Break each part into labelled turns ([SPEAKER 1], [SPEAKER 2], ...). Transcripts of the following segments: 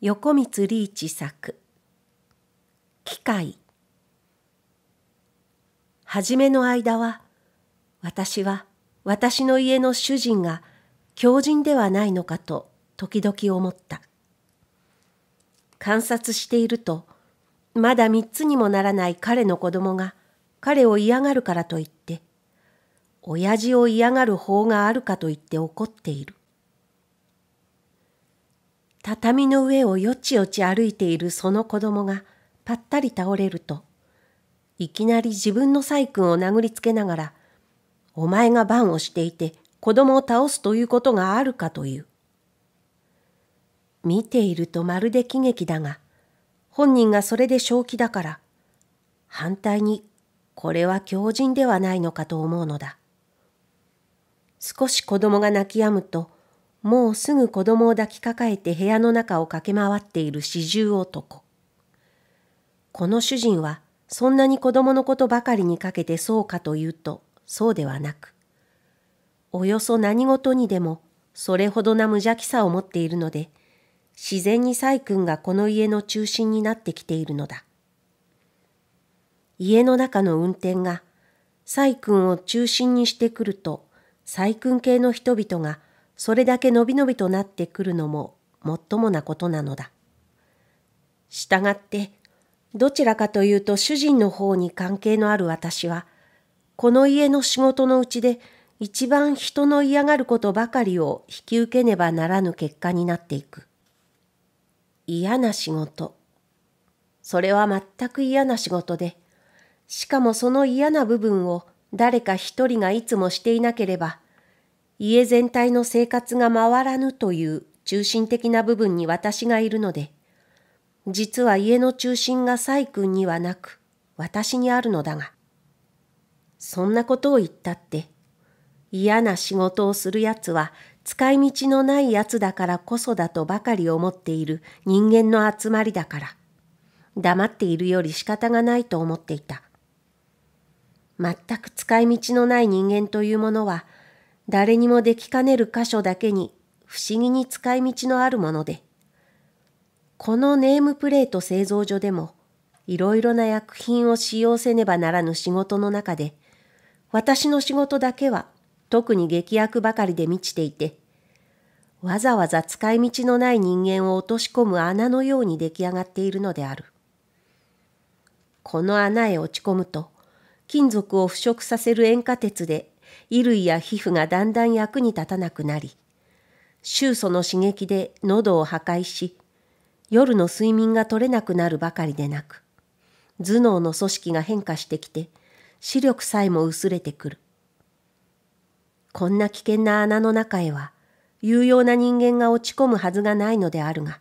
[SPEAKER 1] 横光リーチ作機械初めの間は私は私の家の主人が狂人ではないのかと時々思った観察しているとまだ三つにもならない彼の子供が彼を嫌がるからと言って親父を嫌がる法があるかと言って怒っている畳の上をよちよち歩いているその子供がぱったり倒れると、いきなり自分の細君を殴りつけながら、お前が番をしていて子供を倒すということがあるかという。見ているとまるで喜劇だが、本人がそれで正気だから、反対にこれは狂人ではないのかと思うのだ。少し子供が泣き止むと、もうすぐ子供を抱きかかえて部屋の中を駆け回っている四十男。この主人はそんなに子供のことばかりにかけてそうかというとそうではなく、およそ何事にでもそれほどな無邪気さを持っているので、自然に細君がこの家の中心になってきているのだ。家の中の運転が細君を中心にしてくると細君系の人々がそれだけ伸び伸びとなってくるのももっともなことなのだ。したがって、どちらかというと主人の方に関係のある私は、この家の仕事のうちで一番人の嫌がることばかりを引き受けねばならぬ結果になっていく。嫌な仕事。それは全く嫌な仕事で、しかもその嫌な部分を誰か一人がいつもしていなければ、家全体の生活が回らぬという中心的な部分に私がいるので、実は家の中心が細君にはなく、私にあるのだが、そんなことを言ったって、嫌な仕事をする奴は使い道のない奴だからこそだとばかり思っている人間の集まりだから、黙っているより仕方がないと思っていた。全く使い道のない人間というものは、誰にもできかねる箇所だけに不思議に使い道のあるもので、このネームプレート製造所でも、いろいろな薬品を使用せねばならぬ仕事の中で、私の仕事だけは特に劇薬ばかりで満ちていて、わざわざ使い道のない人間を落とし込む穴のように出来上がっているのである。この穴へ落ち込むと、金属を腐食させる塩化鉄で衣類や皮膚がだんだん役に立たなくなり、臭素の刺激で喉を破壊し、夜の睡眠が取れなくなるばかりでなく、頭脳の組織が変化してきて、視力さえも薄れてくる。こんな危険な穴の中へは、有用な人間が落ち込むはずがないのであるが、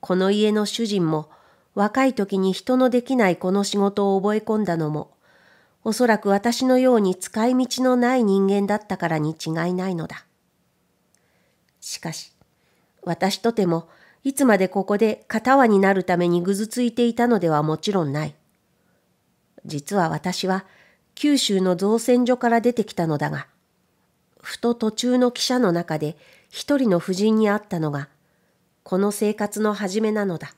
[SPEAKER 1] この家の主人も若い時に人のできないこの仕事を覚え込んだのもおそらく私のように使い道のない人間だったからに違いないのだ。しかし、私とても、いつまでここで片輪になるためにぐずついていたのではもちろんない。実は私は、九州の造船所から出てきたのだが、ふと途中の汽車の中で一人の夫人に会ったのが、この生活の始めなのだ。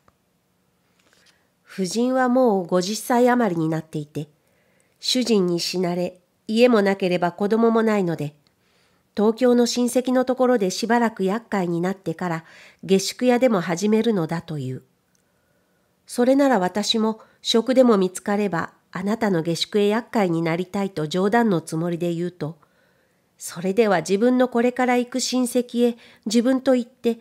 [SPEAKER 1] 夫人はもう五十歳余りになっていて、主人に死なれ、家もなければ子供もないので、東京の親戚のところでしばらく厄介になってから下宿屋でも始めるのだという。それなら私も職でも見つかればあなたの下宿へ厄介になりたいと冗談のつもりで言うと、それでは自分のこれから行く親戚へ自分と言って、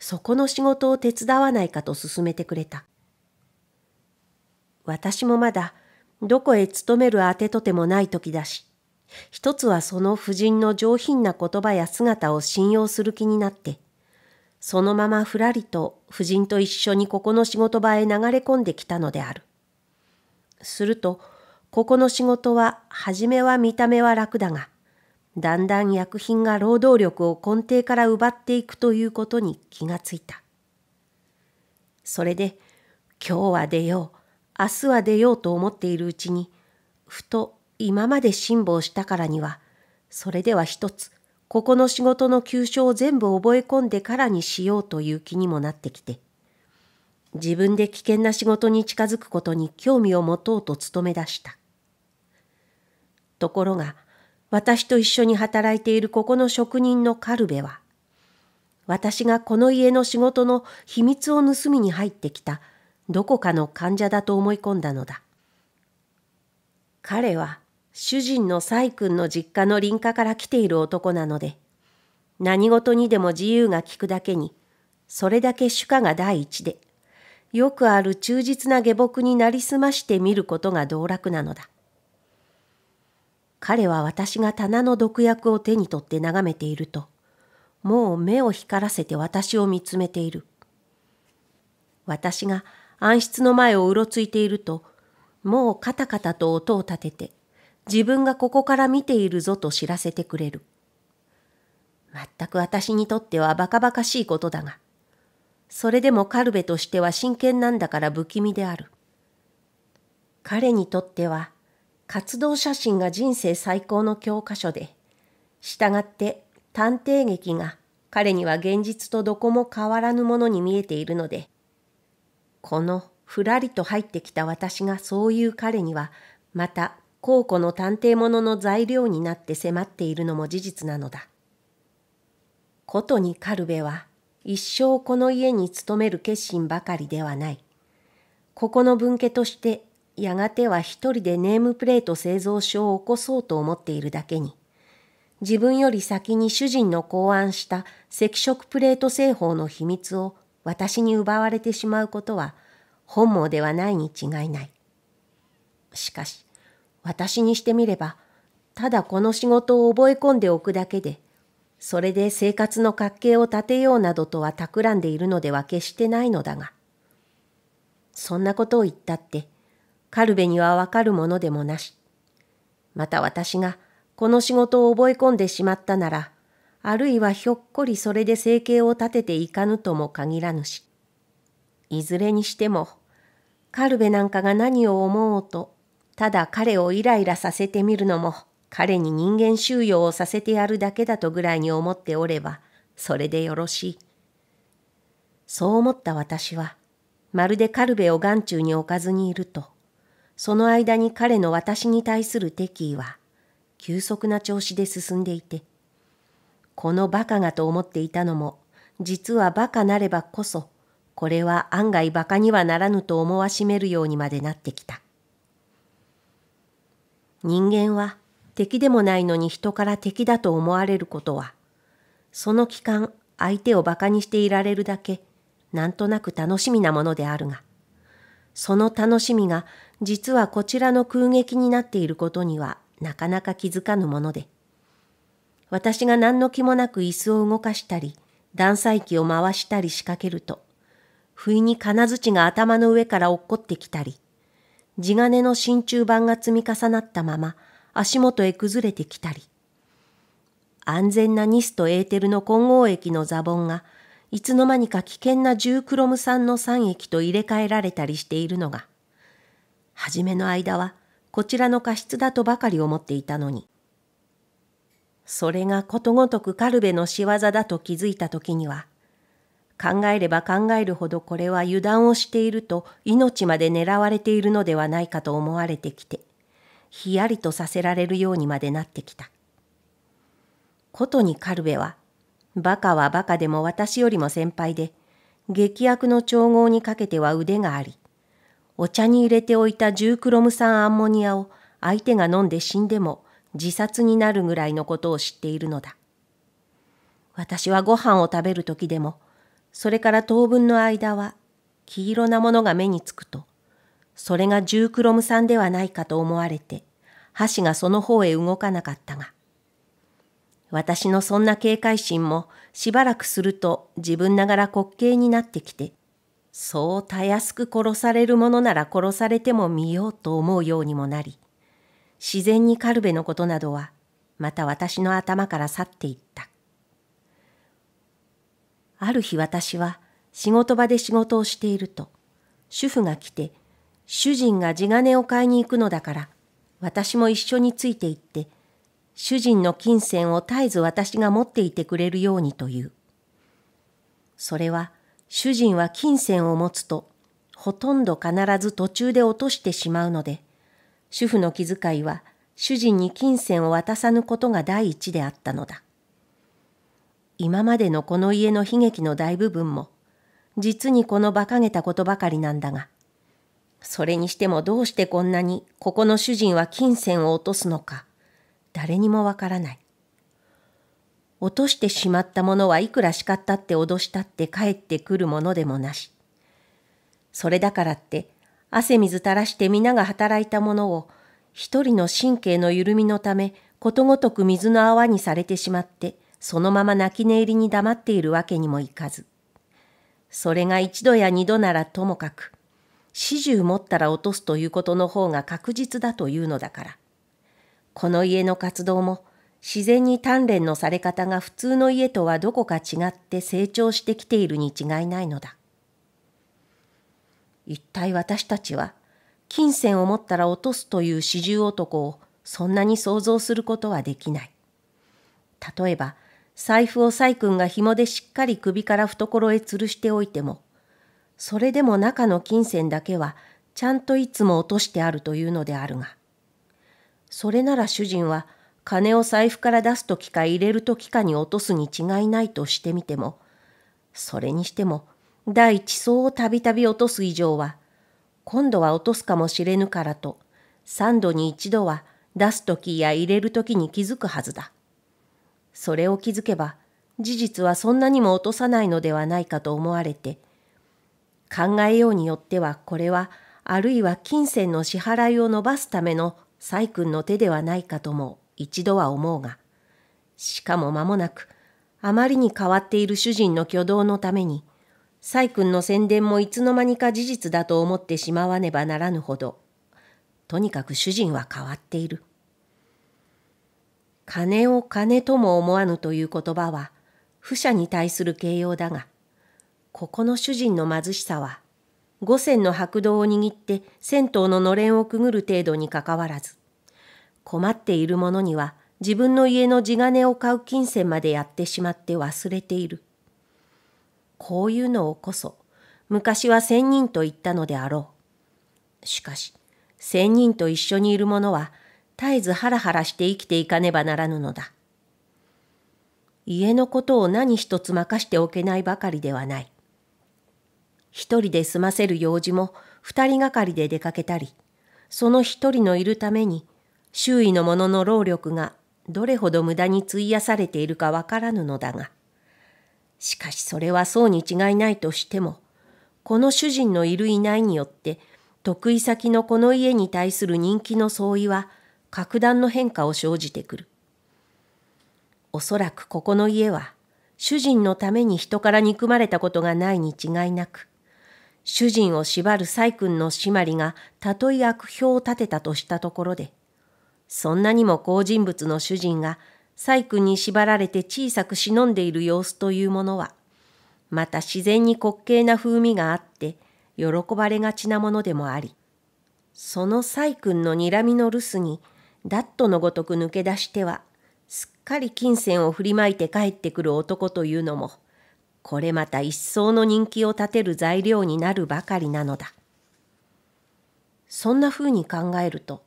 [SPEAKER 1] そこの仕事を手伝わないかと勧めてくれた。私もまだどこへ勤めるあてとてもない時だし、一つはその夫人の上品な言葉や姿を信用する気になって、そのままふらりと夫人と一緒にここの仕事場へ流れ込んできたのである。すると、ここの仕事は、初めは見た目は楽だが、だんだん薬品が労働力を根底から奪っていくということに気がついた。それで、今日は出よう。明日は出ようと思っているうちに、ふと今まで辛抱したからには、それでは一つ、ここの仕事の急所を全部覚え込んでからにしようという気にもなってきて、自分で危険な仕事に近づくことに興味を持とうと努め出した。ところが、私と一緒に働いているここの職人のカルベは、私がこの家の仕事の秘密を盗みに入ってきたどこかの患者だと思い込んだのだ。彼は主人の崔君の実家の林家から来ている男なので、何事にでも自由が利くだけに、それだけ主家が第一で、よくある忠実な下僕になりすまして見ることが道楽なのだ。彼は私が棚の毒薬を手に取って眺めていると、もう目を光らせて私を見つめている。私が暗室の前をうろついていると、もうカタカタと音を立てて、自分がここから見ているぞと知らせてくれる。まったく私にとってはバカバカしいことだが、それでもカルベとしては真剣なんだから不気味である。彼にとっては、活動写真が人生最高の教科書で、従って探偵劇が彼には現実とどこも変わらぬものに見えているので、このふらりと入ってきた私がそういう彼にはまた孝子の探偵物の材料になって迫っているのも事実なのだ。ことにカルベは一生この家に勤める決心ばかりではない。ここの分家としてやがては一人でネームプレート製造所を起こそうと思っているだけに、自分より先に主人の考案した赤色プレート製法の秘密を私に奪われてしまうことは本望ではないに違いない。しかし、私にしてみれば、ただこの仕事を覚え込んでおくだけで、それで生活の活計を立てようなどとは企んでいるのでは決してないのだが、そんなことを言ったって、カルベにはわかるものでもなし。また私がこの仕事を覚え込んでしまったなら、あるいはひょっこりそれで生計を立てていかぬとも限らぬし、いずれにしても、カルベなんかが何を思おうと、ただ彼をイライラさせてみるのも、彼に人間収容をさせてやるだけだとぐらいに思っておれば、それでよろしい。そう思った私は、まるでカルベを眼中に置かずにいると、その間に彼の私に対する敵意は、急速な調子で進んでいて、このバカがと思っていたのも、実はバカなればこそ、これは案外バカにはならぬと思わしめるようにまでなってきた。人間は敵でもないのに人から敵だと思われることは、その期間相手をバカにしていられるだけ、なんとなく楽しみなものであるが、その楽しみが実はこちらの空撃になっていることにはなかなか気づかぬもので、私が何の気もなく椅子を動かしたり、断裁機を回したり仕掛けると、不意に金槌が頭の上から落っこってきたり、地金の真鍮板が積み重なったまま足元へ崩れてきたり、安全なニスとエーテルの混合液の座ンが、いつの間にか危険なジュークロム酸の酸液と入れ替えられたりしているのが、初めの間はこちらの過失だとばかり思っていたのに、それがことごとくカルベの仕業だと気づいた時には、考えれば考えるほどこれは油断をしていると命まで狙われているのではないかと思われてきて、ひやりとさせられるようにまでなってきた。ことにカルベは、バカはバカでも私よりも先輩で、劇薬の調合にかけては腕があり、お茶に入れておいたジュークロム酸アンモニアを相手が飲んで死んでも、自殺になるぐらいのことを知っているのだ。私はご飯を食べる時でも、それから当分の間は黄色なものが目につくと、それがジュークロムさんではないかと思われて、箸がその方へ動かなかったが、私のそんな警戒心もしばらくすると自分ながら滑稽になってきて、そうたやすく殺されるものなら殺されても見ようと思うようにもなり、自然にカルベのことなどはまた私の頭から去っていった。ある日私は仕事場で仕事をしていると、主婦が来て、主人が地金を買いに行くのだから、私も一緒について行って、主人の金銭を絶えず私が持っていてくれるようにという。それは、主人は金銭を持つと、ほとんど必ず途中で落としてしまうので、主婦の気遣いは主人に金銭を渡さぬことが第一であったのだ。今までのこの家の悲劇の大部分も、実にこの馬鹿げたことばかりなんだが、それにしてもどうしてこんなにここの主人は金銭を落とすのか、誰にもわからない。落としてしまったものはいくら叱ったって脅したって帰ってくるものでもなし。それだからって汗水垂らして皆が働いたものを、一人の神経の緩みのため、ことごとく水の泡にされてしまって、そのまま泣き寝入りに黙っているわけにもいかず。それが一度や二度ならともかく、始終持ったら落とすということの方が確実だというのだから。この家の活動も、自然に鍛錬のされ方が普通の家とはどこか違って成長してきているに違いないのだ。一体私たちは金銭を持ったら落とすという四十男をそんなに想像することはできない。例えば財布を細君が紐でしっかり首から懐へ吊るしておいてもそれでも中の金銭だけはちゃんといつも落としてあるというのであるがそれなら主人は金を財布から出す時か入れる時かに落とすに違いないとしてみてもそれにしても第一層をたびたび落とす以上は、今度は落とすかもしれぬからと、三度に一度は出すときや入れるときに気づくはずだ。それを気づけば、事実はそんなにも落とさないのではないかと思われて、考えようによってはこれは、あるいは金銭の支払いを伸ばすための細君の手ではないかとも一度は思うが、しかも間もなく、あまりに変わっている主人の挙動のために、細君の宣伝もいつの間にか事実だと思ってしまわねばならぬほど、とにかく主人は変わっている。金を金とも思わぬという言葉は、不者に対する形容だが、ここの主人の貧しさは、五銭の白道を握って銭湯ののれんをくぐる程度にかかわらず、困っている者には自分の家の地金を買う金銭までやってしまって忘れている。こういうのをこそ、昔は仙人と言ったのであろう。しかし、仙人と一緒にいる者は、絶えずハラハラして生きていかねばならぬのだ。家のことを何一つ任しておけないばかりではない。一人で済ませる用事も二人がかりで出かけたり、その一人のいるために、周囲の者の労力がどれほど無駄に費やされているかわからぬのだが、しかしそれはそうに違いないとしても、この主人のいるいないによって、得意先のこの家に対する人気の相違は、格段の変化を生じてくる。おそらくここの家は、主人のために人から憎まれたことがないに違いなく、主人を縛る細君の締まりがたとえ悪評を立てたとしたところで、そんなにも好人物の主人が細君に縛られて小さく忍んでいる様子というものは、また自然に滑稽な風味があって、喜ばれがちなものでもあり、その細君の睨みの留守に、ダットのごとく抜け出しては、すっかり金銭を振りまいて帰ってくる男というのも、これまた一層の人気を立てる材料になるばかりなのだ。そんな風に考えると、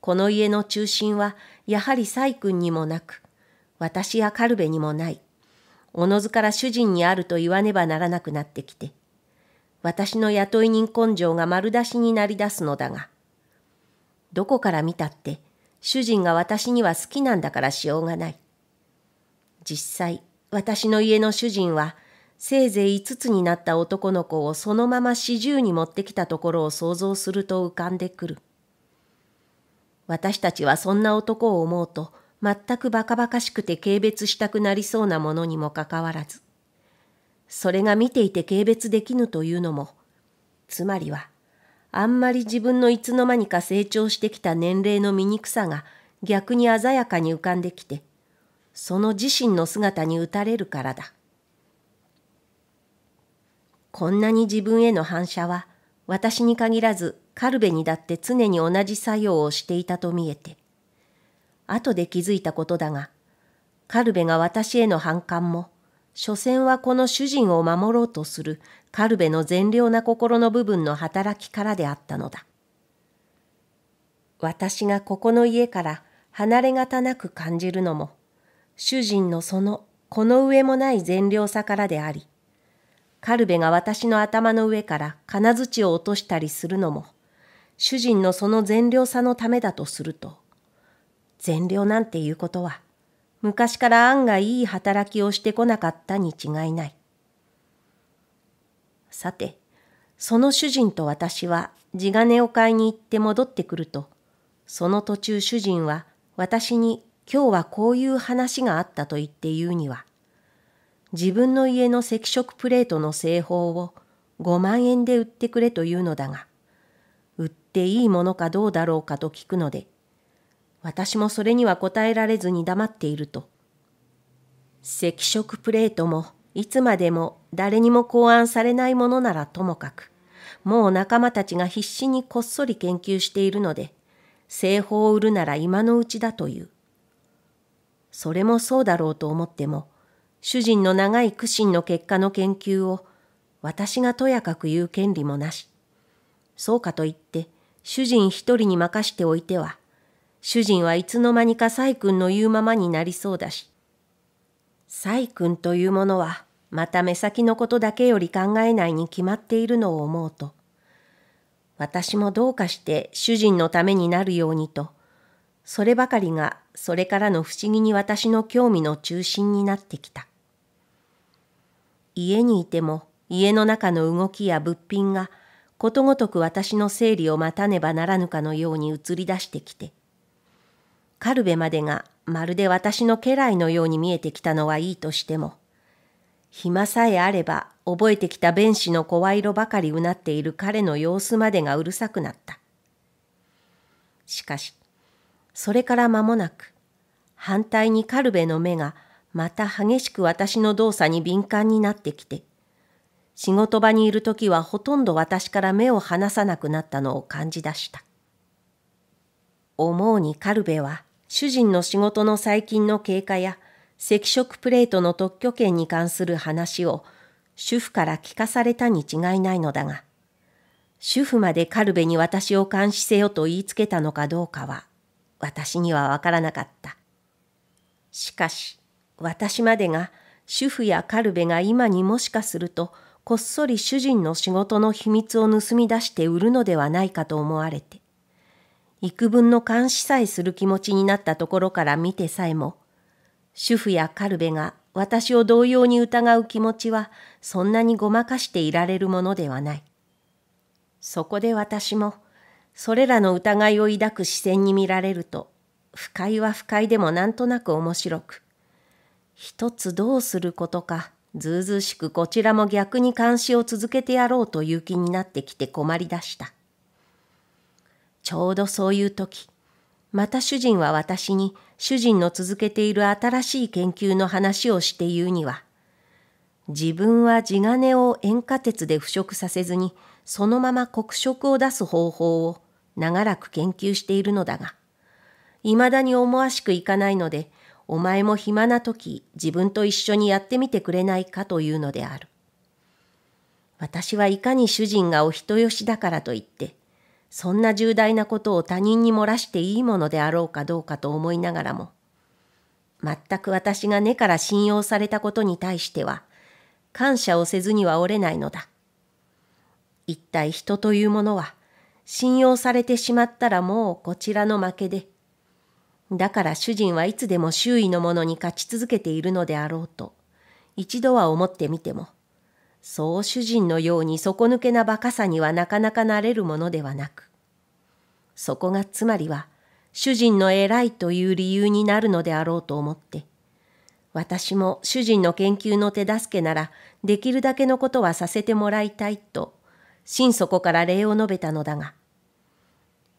[SPEAKER 1] この家の中心はやはり細君にもなく、私やカルベにもない、おのずから主人にあると言わねばならなくなってきて、私の雇い人根性が丸出しになり出すのだが、どこから見たって、主人が私には好きなんだからしようがない。実際、私の家の主人は、せいぜい五つになった男の子をそのまま四十に持ってきたところを想像すると浮かんでくる。私たちはそんな男を思うと、全くバカバカしくて軽蔑したくなりそうなものにもかかわらず、それが見ていて軽蔑できぬというのも、つまりは、あんまり自分のいつの間にか成長してきた年齢の醜さが逆に鮮やかに浮かんできて、その自身の姿に打たれるからだ。こんなに自分への反射は、私に限らず、カルベにだって常に同じ作用をしていたと見えて、後で気づいたことだが、カルベが私への反感も、所詮はこの主人を守ろうとするカルベの善良な心の部分の働きからであったのだ。私がここの家から離れがたなく感じるのも、主人のそのこの上もない善良さからであり、カルベが私の頭の上から金槌を落としたりするのも、主人のその善良さのためだとすると、善良なんていうことは、昔から案外いい働きをしてこなかったに違いない。さて、その主人と私は地金を買いに行って戻ってくると、その途中主人は私に今日はこういう話があったと言って言うには、自分の家の赤色プレートの製法を5万円で売ってくれというのだが、売っていいものかどうだろうかと聞くので、私もそれには答えられずに黙っていると。赤色プレートもいつまでも誰にも考案されないものならともかく、もう仲間たちが必死にこっそり研究しているので、製法を売るなら今のうちだという。それもそうだろうと思っても、主人の長い苦心の結果の研究を私がとやかく言う権利もなし。そうかといって主人一人に任しておいては主人はいつの間にか細君の言うままになりそうだし、細君というものは、また目先のことだけより考えないに決まっているのを思うと、私もどうかして主人のためになるようにと、そればかりがそれからの不思議に私の興味の中心になってきた。家にいても家の中の動きや物品がことごとく私の整理を待たねばならぬかのように移り出してきて、カルベまでがまるで私の家来のように見えてきたのはいいとしても、暇さえあれば覚えてきた弁士の声色ばかりうなっている彼の様子までがうるさくなった。しかし、それから間もなく、反対にカルベの目がまた激しく私の動作に敏感になってきて、仕事場にいる時はほとんど私から目を離さなくなったのを感じ出した。思うにカルベは主人の仕事の最近の経過や赤色プレートの特許権に関する話を主婦から聞かされたに違いないのだが、主婦までカルベに私を監視せよと言いつけたのかどうかは私にはわからなかった。しかし私までが主婦やカルベが今にもしかするとこっそり主人の仕事の秘密を盗み出して売るのではないかと思われて幾分の監視さえする気持ちになったところから見てさえも、主婦やカルベが私を同様に疑う気持ちはそんなにごまかしていられるものではない。そこで私も、それらの疑いを抱く視線に見られると、不快は不快でもなんとなく面白く、一つどうすることか、ずうずうしくこちらも逆に監視を続けてやろうという気になってきて困りだした。ちょうどそういう時、また主人は私に主人の続けている新しい研究の話をして言うには、自分は地金を塩化鉄で腐食させずに、そのまま黒色を出す方法を長らく研究しているのだが、未だに思わしくいかないので、お前も暇な時自分と一緒にやってみてくれないかというのである。私はいかに主人がお人よしだからといって、そんな重大なことを他人に漏らしていいものであろうかどうかと思いながらも、全く私が根から信用されたことに対しては、感謝をせずには折れないのだ。一体人というものは、信用されてしまったらもうこちらの負けで、だから主人はいつでも周囲のものに勝ち続けているのであろうと、一度は思ってみても、そう主人のように底抜けな馬鹿さにはなかなかなれるものではなく、そこがつまりは主人の偉いという理由になるのであろうと思って、私も主人の研究の手助けならできるだけのことはさせてもらいたいと、心底から礼を述べたのだが、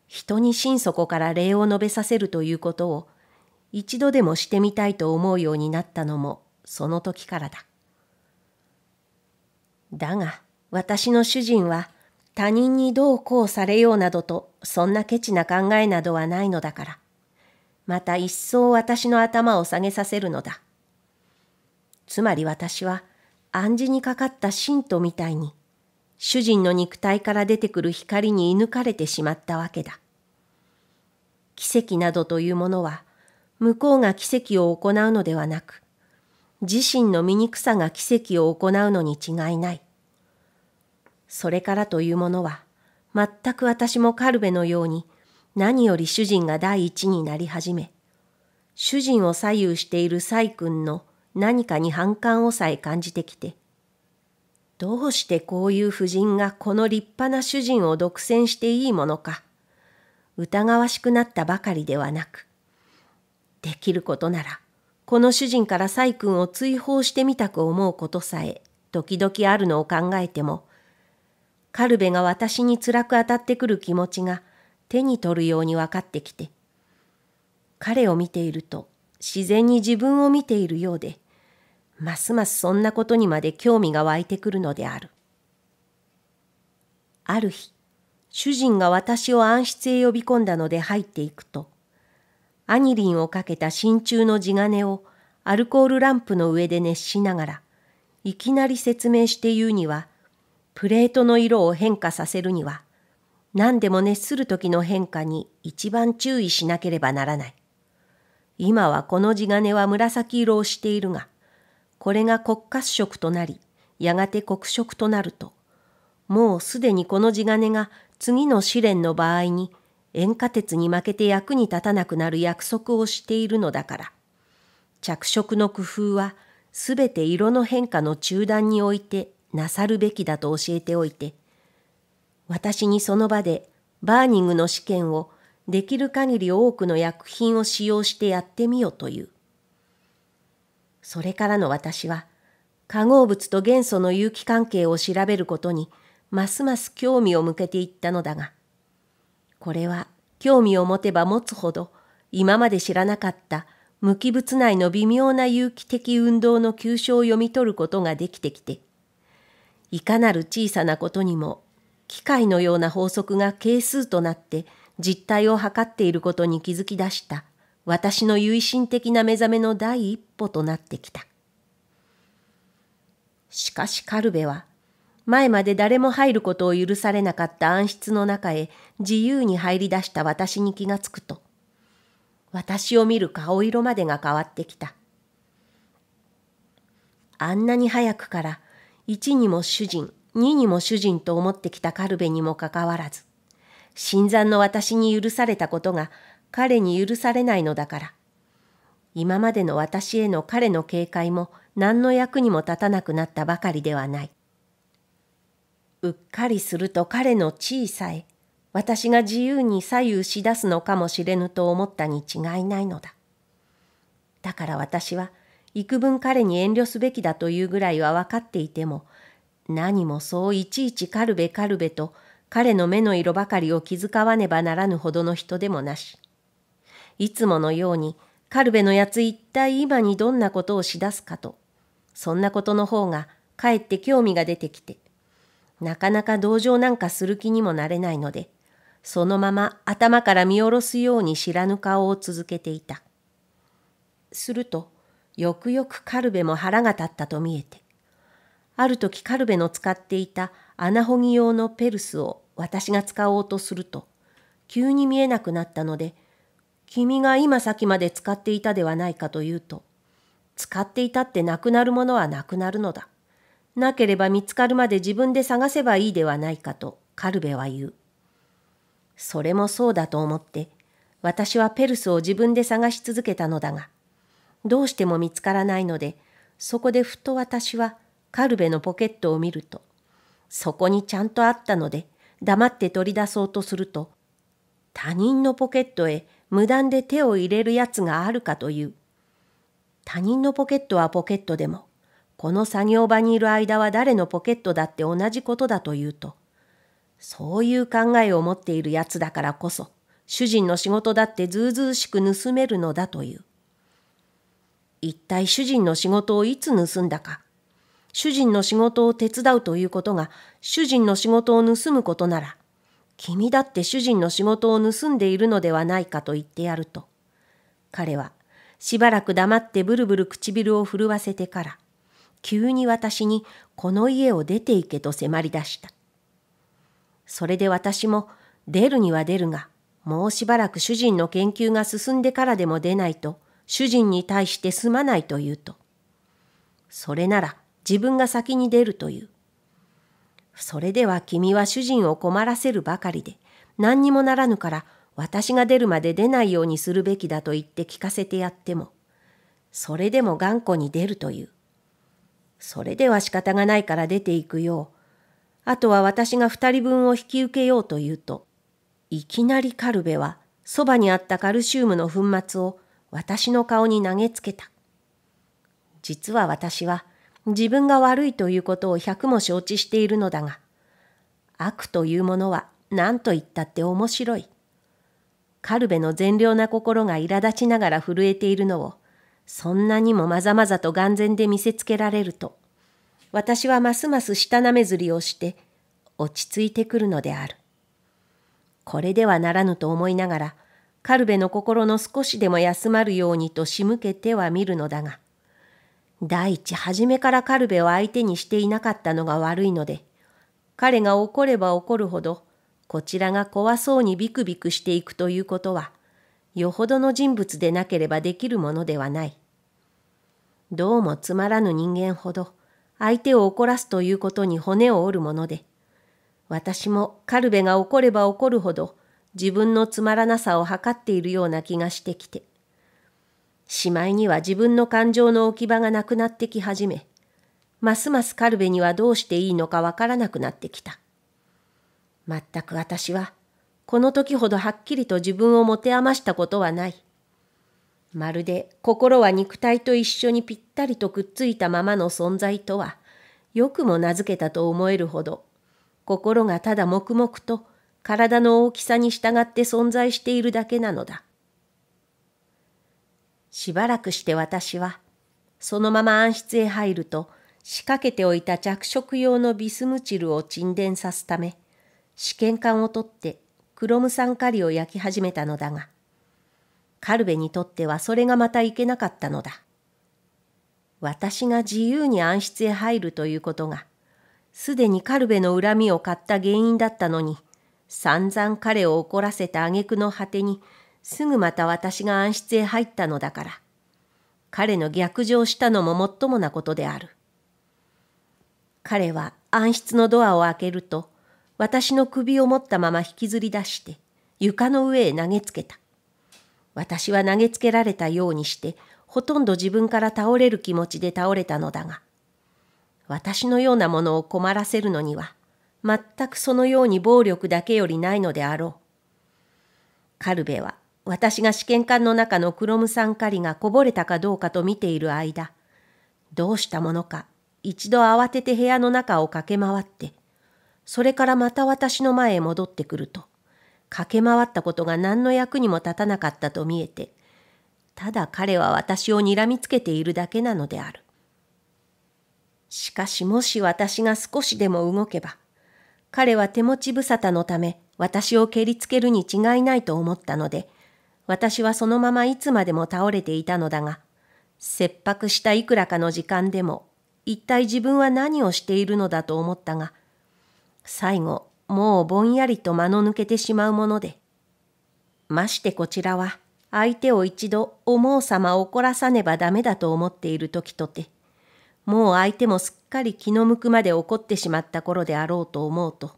[SPEAKER 1] 人に心底から礼を述べさせるということを一度でもしてみたいと思うようになったのもその時からだ。だが、私の主人は、他人にどうこうされようなどと、そんなケチな考えなどはないのだから。また一層私の頭を下げさせるのだ。つまり私は、暗示にかかった信徒みたいに、主人の肉体から出てくる光に射抜かれてしまったわけだ。奇跡などというものは、向こうが奇跡を行うのではなく、自身の醜さが奇跡を行うのに違いない。それからというものは、全く私もカルベのように、何より主人が第一になり始め、主人を左右している細君の何かに反感をさえ感じてきて、どうしてこういう婦人がこの立派な主人を独占していいものか、疑わしくなったばかりではなく、できることならこの主人から細君を追放してみたく思うことさえ時々あるのを考えても、カルベが私に辛く当たってくる気持ちが手に取るように分かってきて、彼を見ていると自然に自分を見ているようで、ますますそんなことにまで興味が湧いてくるのである。ある日、主人が私を暗室へ呼び込んだので入っていくと、アニリンをかけた真鍮の地金をアルコールランプの上で熱しながら、いきなり説明して言うには、プレートの色を変化させるには、何でも熱する時の変化に一番注意しなければならない。今はこの地金は紫色をしているが、これが国家色となり、やがて黒色となると、もうすでにこの地金が次の試練の場合に塩化鉄に負けて役に立たなくなる約束をしているのだから。着色の工夫はすべて色の変化の中断においてなさるべきだと教えておいて、私にその場でバーニングの試験をできる限り多くの薬品を使用してやってみようという。それからの私は、化合物と元素の有機関係を調べることに、ますます興味を向けていったのだが、これは興味を持てば持つほど今まで知らなかった無機物内の微妙な有機的運動の急所を読み取ることができてきていかなる小さなことにも機械のような法則が係数となって実態を測っていることに気づき出した私の唯心的な目覚めの第一歩となってきた。しかしカルベは前まで誰も入ることを許されなかった暗室の中へ自由に入り出した私に気がつくと、私を見る顔色までが変わってきた。あんなに早くから一にも主人、二にも主人と思ってきたカルベにもかかわらず、新参の私に許されたことが彼に許されないのだから、今までの私への彼の警戒も何の役にも立たなくなったばかりではない。うっかりすると彼の小さい私が自由に左右しだすのかもしれぬと思ったに違いないのだ。だから私は幾分彼に遠慮すべきだというぐらいは分かっていても何もそういちいちカルベカルベと彼の目の色ばかりを気遣わねばならぬほどの人でもなし。いつものようにカルベのやつ一体今にどんなことをしだすかと、そんなことの方がかえって興味が出てきて、なかなか同情なんかする気にもなれないので、そのまま頭から見下ろすように知らぬ顔を続けていた。すると、よくよくカルベも腹が立ったと見えて、ある時カルベの使っていた穴ほぎ用のペルスを私が使おうとすると、急に見えなくなったので、君が今さきまで使っていたではないかと言うと、使っていたってなくなるものはなくなるのだ。なければ見つかるまで自分で探せばいいではないかとカルベは言う。それもそうだと思って、私はペルスを自分で探し続けたのだが、どうしても見つからないので、そこでふと私はカルベのポケットを見ると、そこにちゃんとあったので、黙って取り出そうとすると、他人のポケットへ無断で手を入れるやつがあるかという。他人のポケットはポケットでも、この作業場にいる間は誰のポケットだって同じことだというと、そういう考えを持っている奴だからこそ、主人の仕事だってずうずうしく盗めるのだという。一体主人の仕事をいつ盗んだか、主人の仕事を手伝うということが主人の仕事を盗むことなら、君だって主人の仕事を盗んでいるのではないかと言ってやると、彼はしばらく黙ってブルブル唇を震わせてから、急に私にこの家を出て行けと迫り出した。それで私も出るには出るが、もうしばらく主人の研究が進んでからでも出ないと、主人に対してすまないと言うと、それなら自分が先に出るという。それでは君は主人を困らせるばかりで、何にもならぬから私が出るまで出ないようにするべきだと言って聞かせてやっても、それでも頑固に出るという。それでは仕方がないから出ていくよう、あとは私が二人分を引き受けようと言うと、いきなりカルベはそばにあったカルシウムの粉末を私の顔に投げつけた。実は私は自分が悪いということを百も承知しているのだが、悪というものは何と言ったって面白い。カルベの善良な心が苛立ちながら震えているのを、そんなにもまざまざと眼前で見せつけられると、私はますます舌なめずりをして落ち着いてくるのである。これではならぬと思いながら、カルベの心の少しでも休まるようにと仕向けてはみるのだが、第一初めからカルベを相手にしていなかったのが悪いので、彼が怒れば怒るほど、こちらが怖そうにビクビクしていくということは、よほどの人物でなければできるものではない。どうもつまらぬ人間ほど、相手を怒らすということに骨を折るもので、私もカルベが怒れば怒るほど自分のつまらなさを測っているような気がしてきて、しまいには自分の感情の置き場がなくなってき始め、ますますカルベにはどうしていいのかわからなくなってきた。まったく私は、この時ほどはっきりと自分を持て余したことはない。まるで心は肉体と一緒にぴったりとくっついたままの存在とは、よくも名付けたと思えるほど、心がただ黙々と体の大きさに従って存在しているだけなのだ。しばらくして私は、そのまま暗室へ入ると、仕掛けておいた着色用のビスムチルを沈殿さすため、試験管を取ってクロム酸カリを焼き始めたのだが、カルベにとってはそれがまたいけなかったのだ。私が自由に暗室へ入るということが、すでにカルベの恨みを買った原因だったのに、散々彼を怒らせた挙句の果てに、すぐまた私が暗室へ入ったのだから、彼の逆上したのももっともなことである。彼は暗室のドアを開けると、私の首を持ったまま引きずり出して、床の上へ投げつけた。私は投げつけられたようにして、ほとんど自分から倒れる気持ちで倒れたのだが、私のようなものを困らせるのには、全くそのように暴力だけよりないのであろう。カルベは、私が試験管の中のクロム酸カリがこぼれたかどうかと見ている間、どうしたものか、一度慌てて部屋の中を駆け回って、それからまた私の前へ戻ってくると、駆け回ったことが何の役にも立たなかったと見えて、ただ彼は私を睨みつけているだけなのである。しかしもし私が少しでも動けば、彼は手持ち無沙汰のため私を蹴りつけるに違いないと思ったので、私はそのままいつまでも倒れていたのだが、切迫したいくらかの時間でも、一体自分は何をしているのだと思ったが、最後、もうぼんやりと間の抜けてしまうもので、ましてこちらは相手を一度思うさま怒らさねばダメだと思っている時とて、もう相手もすっかり気の向くまで怒ってしまった頃であろうと思うと、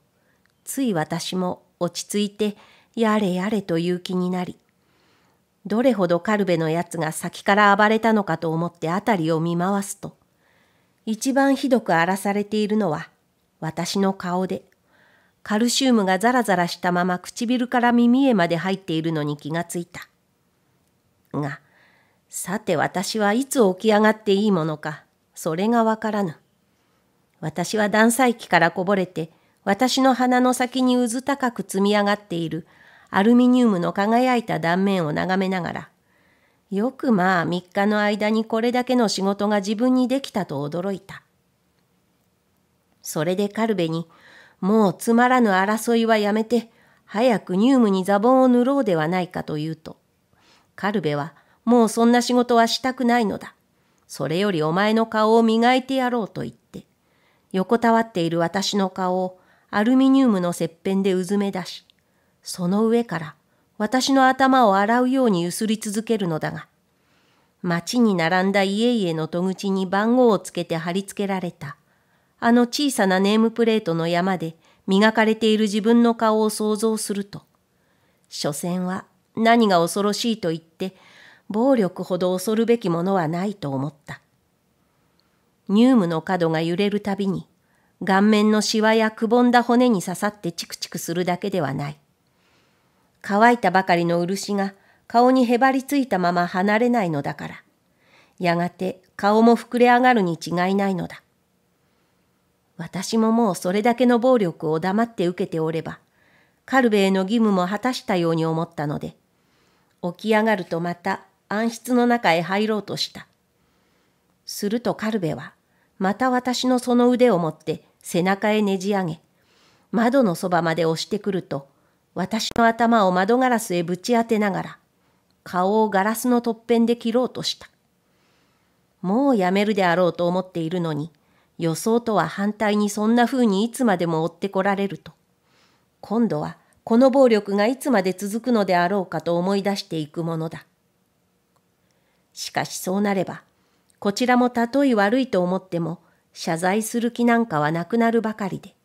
[SPEAKER 1] つい私も落ち着いてやれやれという気になり、どれほどカルベのやつが先から暴れたのかと思って辺りを見回すと、一番ひどく荒らされているのは私の顔でカルシウムがザラザラしたまま唇から耳へまで入っているのに気がついた。が、さて私はいつ起き上がっていいものか、それがわからぬ。私は断裁器からこぼれて、私の鼻の先にうず高く積み上がっているアルミニウムの輝いた断面を眺めながら、よくまあ3日の間にこれだけの仕事が自分にできたと驚いた。それでカルベにもうつまらぬ争いはやめて、早くニウムに座ンを塗ろうではないかと言うと、カルベは、もうそんな仕事はしたくないのだ。それよりお前の顔を磨いてやろうと言って、横たわっている私の顔をアルミニウムの切片でうずめ出し、その上から私の頭を洗うようにゆすり続けるのだが、町に並んだ家々の戸口に番号をつけて貼り付けられたあの小さなネームプレートの山で磨かれている自分の顔を想像すると、所詮は何が恐ろしいと言って、暴力ほど恐るべきものはないと思った。ニ夢ムの角が揺れるたびに、顔面のシワやくぼんだ骨に刺さってチクチクするだけではない。乾いたばかりの漆が顔にへばりついたまま離れないのだから、やがて顔も膨れ上がるに違いないのだ。私ももうそれだけの暴力を黙って受けておれば、カルベへの義務も果たしたように思ったので、起き上がるとまた暗室の中へ入ろうとした。するとカルベは、また私のその腕を持って背中へねじ上げ、窓のそばまで押してくると、私の頭を窓ガラスへぶち当てながら、顔をガラスの突片で切ろうとした。もうやめるであろうと思っているのに、予想とは反対にそんな風にいつまでも追ってこられると、今度はこの暴力がいつまで続くのであろうかと思い出していくものだ。しかしそうなれば、こちらもたとえ悪いと思っても、謝罪する気なんかはなくなるばかりで、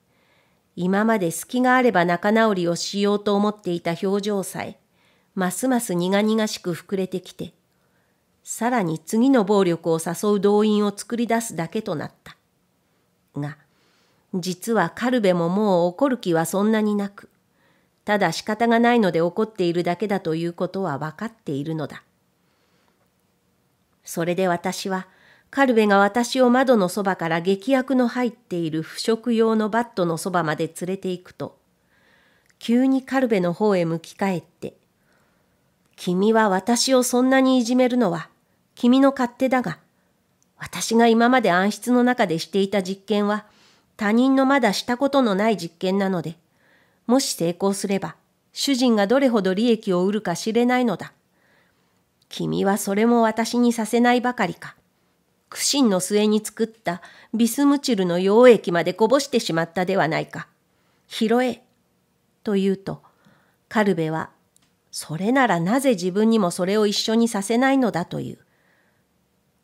[SPEAKER 1] 今まで隙があれば仲直りをしようと思っていた表情さえ、ますます苦々しく膨れてきて、さらに次の暴力を誘う動員を作り出すだけとなった。が実はカルベももう怒る気はそんなになくただ仕方がないので怒っているだけだということは分かっているのだそれで私はカルベが私を窓のそばから劇薬の入っている腐食用のバットのそばまで連れて行くと急にカルベの方へ向き返って「君は私をそんなにいじめるのは君の勝手だが私が今まで暗室の中でしていた実験は、他人のまだしたことのない実験なので、もし成功すれば、主人がどれほど利益を得るか知れないのだ。君はそれも私にさせないばかりか。苦心の末に作ったビスムチルの溶液までこぼしてしまったではないか。拾え。と言うと、カルベは、それならなぜ自分にもそれを一緒にさせないのだという。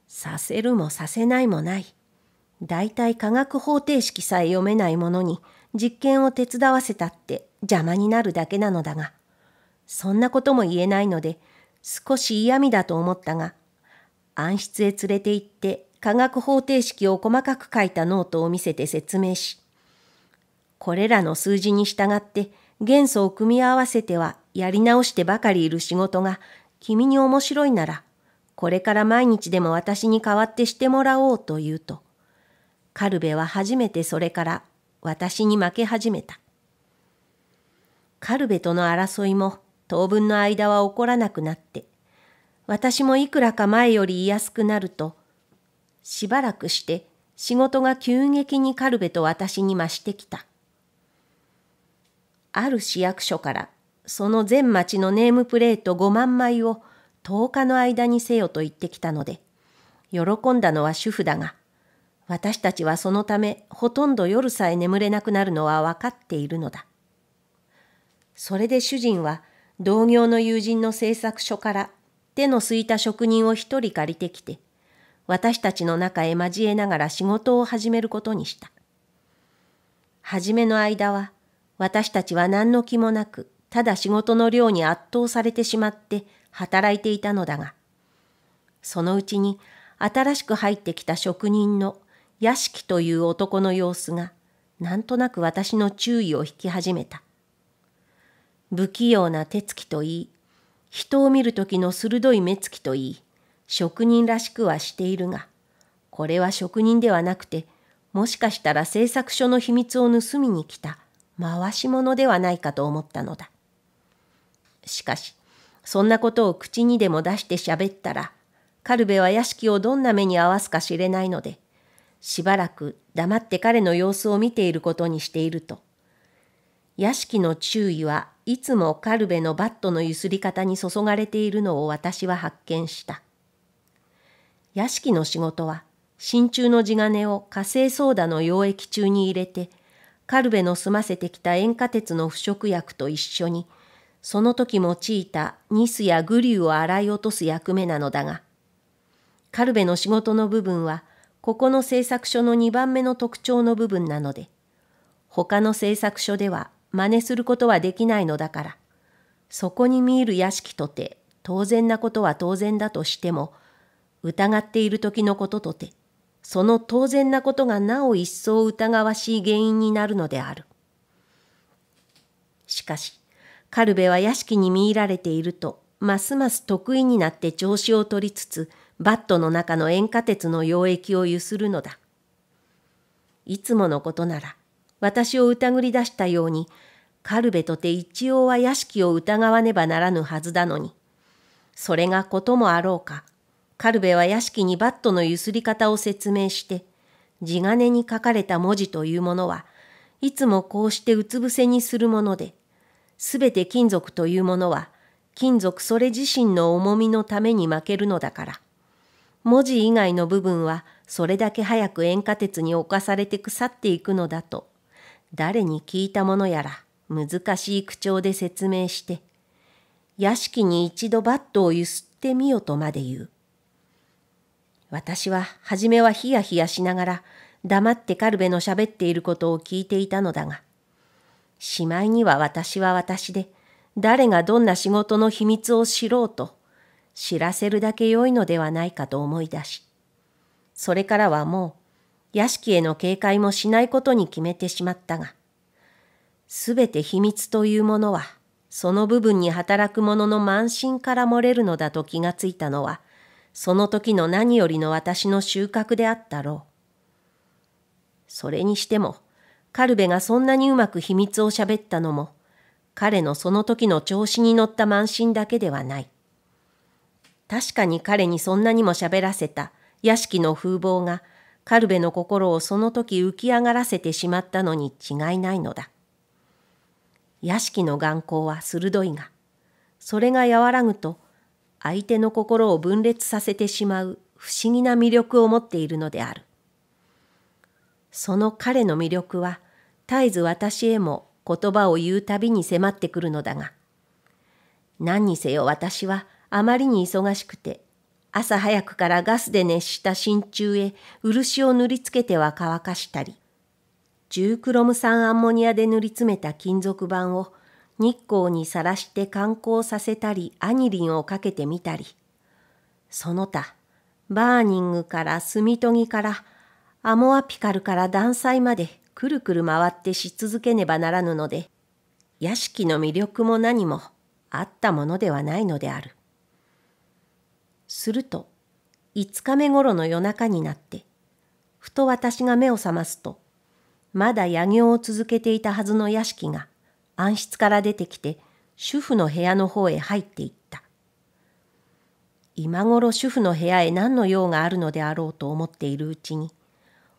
[SPEAKER 1] させるもさせないもない。大体科学方程式さえ読めないものに実験を手伝わせたって邪魔になるだけなのだが、そんなことも言えないので、少し嫌味だと思ったが、暗室へ連れて行って科学方程式を細かく書いたノートを見せて説明し、これらの数字に従って元素を組み合わせてはやり直してばかりいる仕事が君に面白いならこれから毎日でも私に代わってしてもらおうと言うと、カルベは初めてそれから私に負け始めた。カルベとの争いも当分の間は起こらなくなって、私もいくらか前より言いやすくなると、しばらくして仕事が急激にカルベと私に増してきた。ある市役所からその全町のネームプレート5万枚を10日の間にせよと言ってきたので、喜んだのは主婦だが、私たちはそのためほとんど夜さえ眠れなくなるのは分かっているのだ。それで主人は同業の友人の製作所から手の空いた職人を一人借りてきて、私たちの中へ交えながら仕事を始めることにした。初めの間は私たちは何の気もなく、ただ仕事の量に圧倒されてしまって働いていたのだが、そのうちに新しく入ってきた職人の屋敷という男の様子が、なんとなく私の注意を引き始めた。不器用な手つきといい、人を見る時の鋭い目つきといい、職人らしくはしているが、これは職人ではなくて、もしかしたら製作所の秘密を盗みに来た回し者ではないかと思ったのだ。しかし、そんなことを口にでも出して喋ったら、カルベは屋敷をどんな目に合わすか知れないので、しばらく黙って彼の様子を見ていることにしていると。屋敷の注意はいつもカルベのバットのゆすり方に注がれているのを私は発見した。屋敷の仕事は、真鍮の地金を火星ソーダの溶液中に入れて、カルベの済ませてきた塩化鉄の腐食薬と一緒にその時用いたニスやグリューを洗い落とす役目なのだが、カルベの仕事の部分は、ここの製作所の2番目の特徴の部分なので、他の製作所では真似することはできないのだから、そこに見える屋敷とて、当然なことは当然だとしても、疑っている時のこととて、その当然なことがなお一層疑わしい原因になるのである。しかし、カルベは屋敷に見入られていると、ますます得意になって調子を取りつつ、バットの中の塩化鉄の溶液をゆするのだ。いつものことなら、私を疑り出したように、カルベとて一応は屋敷を疑わねばならぬはずだのに、それがこともあろうか、カルベは屋敷にバットのゆすり方を説明して、地金に書かれた文字というものは、いつもこうしてうつ伏せにするもので、すべて金属というものは、金属それ自身の重みのために負けるのだから。文字以外の部分は、それだけ早く塩化鉄に侵されて腐っていくのだと、誰に聞いたものやら、難しい口調で説明して、屋敷に一度バットを揺すってみよとまで言う。私は、初めはヒヤヒヤしながら、黙ってカルベの喋っていることを聞いていたのだが、しまいには私は私で、誰がどんな仕事の秘密を知ろうと、知らせるだけ良いのではないかと思い出し、それからはもう、屋敷への警戒もしないことに決めてしまったが、すべて秘密というものは、その部分に働く者の満身から漏れるのだと気がついたのは、その時の何よりの私の収穫であったろう。それにしても、カルベがそんなにうまく秘密を喋ったのも、彼のその時の調子に乗った慢心だけではない。確かに彼にそんなにも喋らせた屋敷の風貌が、カルベの心をその時浮き上がらせてしまったのに違いないのだ。屋敷の眼光は鋭いが、それが和らぐと、相手の心を分裂させてしまう不思議な魅力を持っているのである。その彼の魅力は絶えず私へも言葉を言うたびに迫ってくるのだが何にせよ私はあまりに忙しくて朝早くからガスで熱した真鍮へ漆を塗りつけては乾かしたりークロム酸アンモニアで塗り詰めた金属板を日光にさらして観光させたりアニリンをかけてみたりその他バーニングから炭研ぎからアモアピカルから断裁までくるくる回ってし続けねばならぬので、屋敷の魅力も何もあったものではないのである。すると、5日目頃の夜中になって、ふと私が目を覚ますと、まだ野行を続けていたはずの屋敷が暗室から出てきて、主婦の部屋の方へ入っていった。今頃主婦の部屋へ何の用があるのであろうと思っているうちに、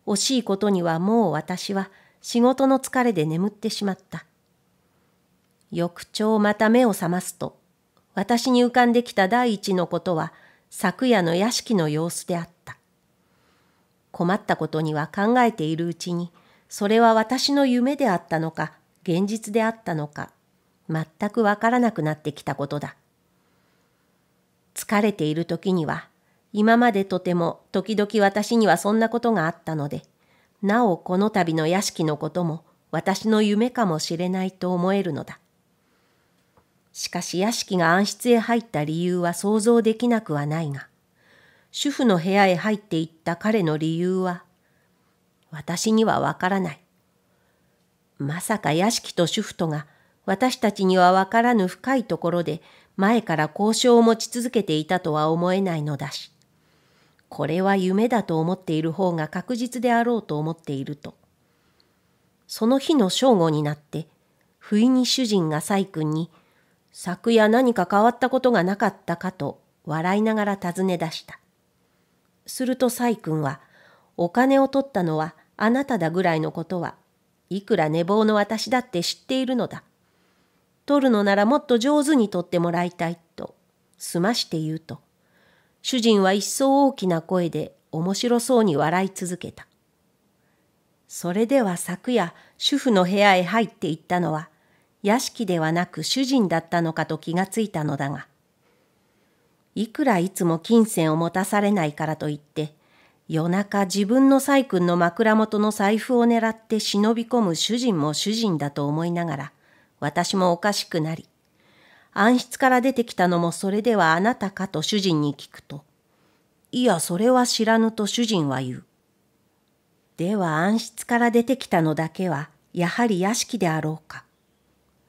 [SPEAKER 1] 惜しいことにはもう私は仕事の疲れで眠ってしまった。翌朝また目を覚ますと、私に浮かんできた第一のことは、昨夜の屋敷の様子であった。困ったことには考えているうちに、それは私の夢であったのか、現実であったのか、全くわからなくなってきたことだ。疲れている時には今までとても時々私にはそんなことがあったので、なおこの度の屋敷のことも私の夢かもしれないと思えるのだ。しかし屋敷が暗室へ入った理由は想像できなくはないが、主婦の部屋へ入っていった彼の理由は、私にはわからない。まさか屋敷と主婦とが私たちにはわからぬ深いところで前から交渉を持ち続けていたとは思えないのだし。これは夢だと思っている方が確実であろうと思っていると。その日の正午になって、不意に主人が細君に、昨夜何か変わったことがなかったかと笑いながら尋ね出した。すると細君は、お金を取ったのはあなただぐらいのことはいくら寝坊の私だって知っているのだ。取るのならもっと上手に取ってもらいたいと、すまして言うと、主人は一層大きな声で面白そうに笑い続けた。それでは昨夜、主婦の部屋へ入って行ったのは、屋敷ではなく主人だったのかと気がついたのだが、いくらいつも金銭を持たされないからといって、夜中自分の細君の枕元の財布を狙って忍び込む主人も主人だと思いながら、私もおかしくなり、暗室から出てきたのもそれではあなたかと主人に聞くと、いや、それは知らぬと主人は言う。では暗室から出てきたのだけは、やはり屋敷であろうか。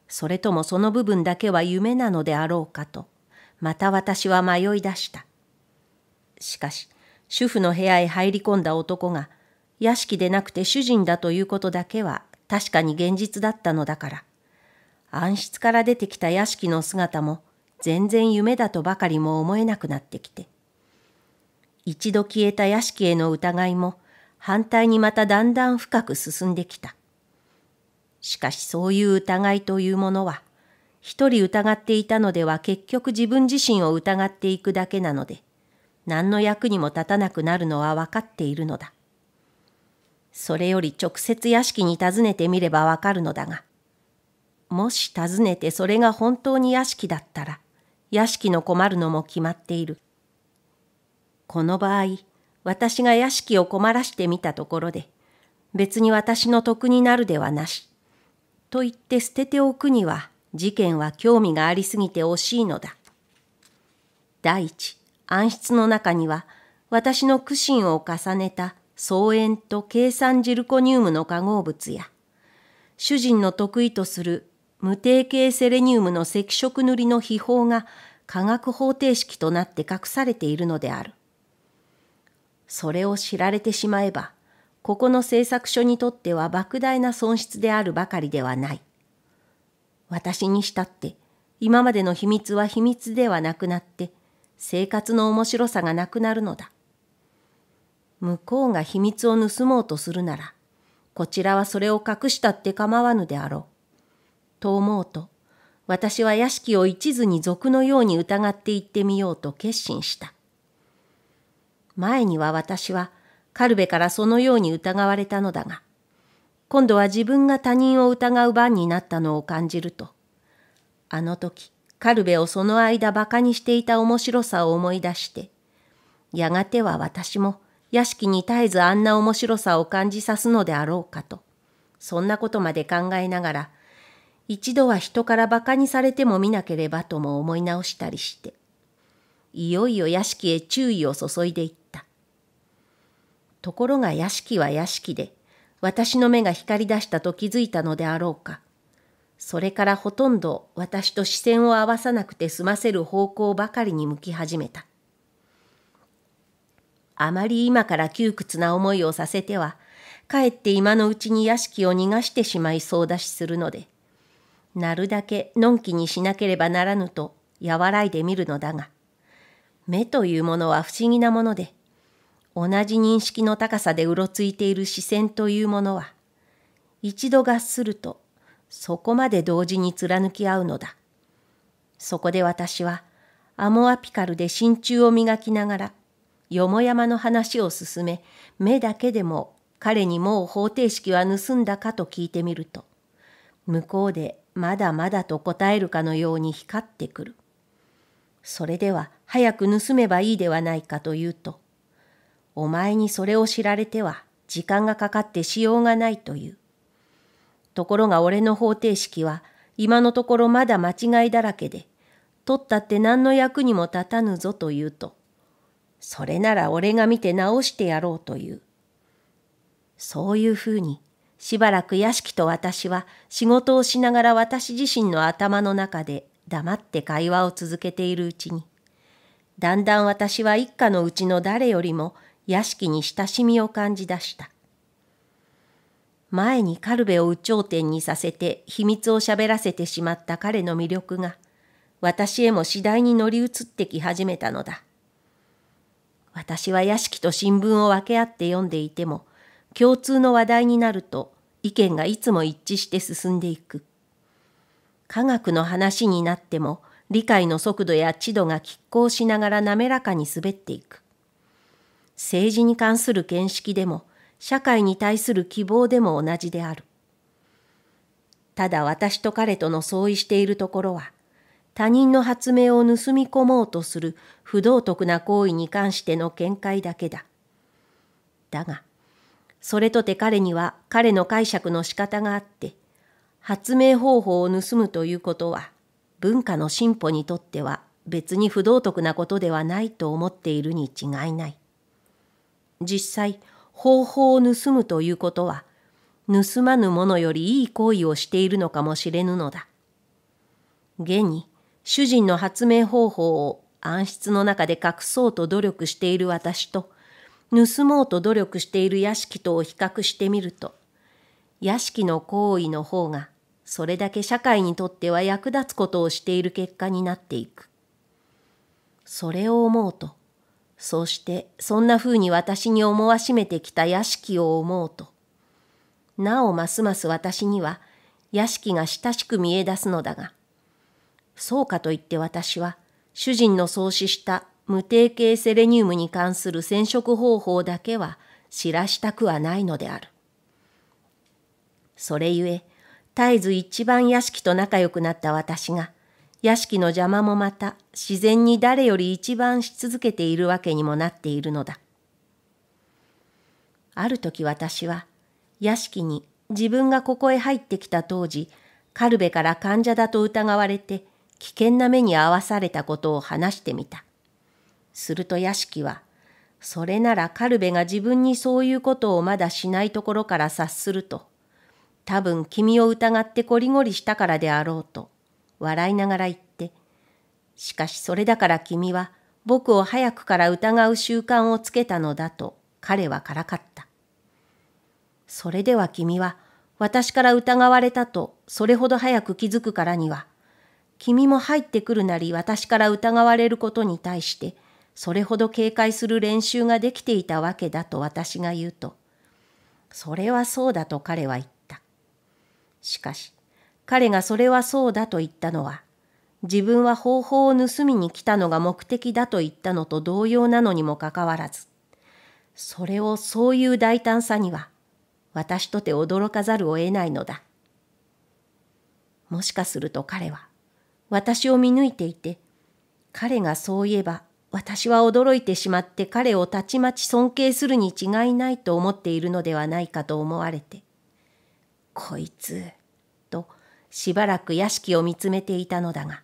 [SPEAKER 1] それともその部分だけは夢なのであろうかと、また私は迷い出した。しかし、主婦の部屋へ入り込んだ男が、屋敷でなくて主人だということだけは確かに現実だったのだから、暗室から出てきた屋敷の姿も全然夢だとばかりも思えなくなってきて一度消えた屋敷への疑いも反対にまただんだん深く進んできたしかしそういう疑いというものは一人疑っていたのでは結局自分自身を疑っていくだけなので何の役にも立たなくなるのは分かっているのだそれより直接屋敷に訪ねてみればわかるのだがもし訪ねてそれが本当に屋敷だったら、屋敷の困るのも決まっている。この場合、私が屋敷を困らしてみたところで、別に私の得になるではなし。と言って捨てておくには、事件は興味がありすぎて惜しいのだ。第一、暗室の中には、私の苦心を重ねた草塩と計算ジルコニウムの化合物や、主人の得意とする無定型セレニウムの赤色塗りの秘宝が化学方程式となって隠されているのである。それを知られてしまえば、ここの製作所にとっては莫大な損失であるばかりではない。私にしたって、今までの秘密は秘密ではなくなって、生活の面白さがなくなるのだ。向こうが秘密を盗もうとするなら、こちらはそれを隠したって構わぬであろう。と思うと、私は屋敷を一途に賊のように疑って行ってみようと決心した。前には私は、軽部からそのように疑われたのだが、今度は自分が他人を疑う番になったのを感じると、あの時、軽部をその間馬鹿にしていた面白さを思い出して、やがては私も屋敷に絶えずあんな面白さを感じさすのであろうかと、そんなことまで考えながら、一度は人から馬鹿にされても見なければとも思い直したりして、いよいよ屋敷へ注意を注いでいった。ところが屋敷は屋敷で、私の目が光り出したと気づいたのであろうか。それからほとんど私と視線を合わさなくて済ませる方向ばかりに向き始めた。あまり今から窮屈な思いをさせては、かえって今のうちに屋敷を逃がしてしまいそうだしするので、なるだけのんきにしなければならぬと和らいでみるのだが、目というものは不思議なもので、同じ認識の高さでうろついている視線というものは、一度合すると、そこまで同時に貫き合うのだ。そこで私は、アモアピカルで真鍮を磨きながら、よもやまの話を進め、目だけでも彼にもう方程式は盗んだかと聞いてみると、向こうでまだまだと答えるかのように光ってくる。それでは早く盗めばいいではないかというと、お前にそれを知られては時間がかかってしようがないという。ところが俺の方程式は今のところまだ間違いだらけで、取ったって何の役にも立たぬぞというと、それなら俺が見て直してやろうという。そういうふうにしばらく屋敷と私は仕事をしながら私自身の頭の中で黙って会話を続けているうちに、だんだん私は一家のうちの誰よりも屋敷に親しみを感じ出した。前にカルベを有頂天にさせて秘密を喋らせてしまった彼の魅力が、私へも次第に乗り移ってき始めたのだ。私は屋敷と新聞を分け合って読んでいても、共通の話題になると意見がいつも一致して進んでいく。科学の話になっても理解の速度や知度が拮抗しながら滑らかに滑っていく。政治に関する見識でも社会に対する希望でも同じである。ただ私と彼との相違しているところは、他人の発明を盗み込もうとする不道徳な行為に関しての見解だけだ。だが、それとて彼には彼の解釈の仕方があって、発明方法を盗むということは、文化の進歩にとっては別に不道徳なことではないと思っているに違いない。実際、方法を盗むということは、盗まぬ者よりいい行為をしているのかもしれぬのだ。現に、主人の発明方法を暗室の中で隠そうと努力している私と、盗もうと努力している屋敷とを比較してみると、屋敷の行為の方が、それだけ社会にとっては役立つことをしている結果になっていく。それを思うと、そうしてそんな風に私に思わしめてきた屋敷を思うと、なおますます私には屋敷が親しく見え出すのだが、そうかといって私は主人の創始した無定型セレニウムに関する染色方法だけは知らしたくはないのである。それゆえ、絶えず一番屋敷と仲良くなった私が、屋敷の邪魔もまた自然に誰より一番し続けているわけにもなっているのだ。ある時私は、屋敷に自分がここへ入ってきた当時、カルベから患者だと疑われて危険な目に遭わされたことを話してみた。すると屋敷は、それならカルベが自分にそういうことをまだしないところから察すると、多分君を疑ってこりごりしたからであろうと、笑いながら言って、しかしそれだから君は僕を早くから疑う習慣をつけたのだと彼はからかった。それでは君は私から疑われたとそれほど早く気づくからには、君も入ってくるなり私から疑われることに対して、それほど警戒する練習ができていたわけだと私が言うと、それはそうだと彼は言った。しかし、彼がそれはそうだと言ったのは、自分は方法を盗みに来たのが目的だと言ったのと同様なのにもかかわらず、それをそういう大胆さには、私とて驚かざるを得ないのだ。もしかすると彼は、私を見抜いていて、彼がそういえば私は驚いてしまって彼をたちまち尊敬するに違いないと思っているのではないかと思われて、こいつ、としばらく屋敷を見つめていたのだが、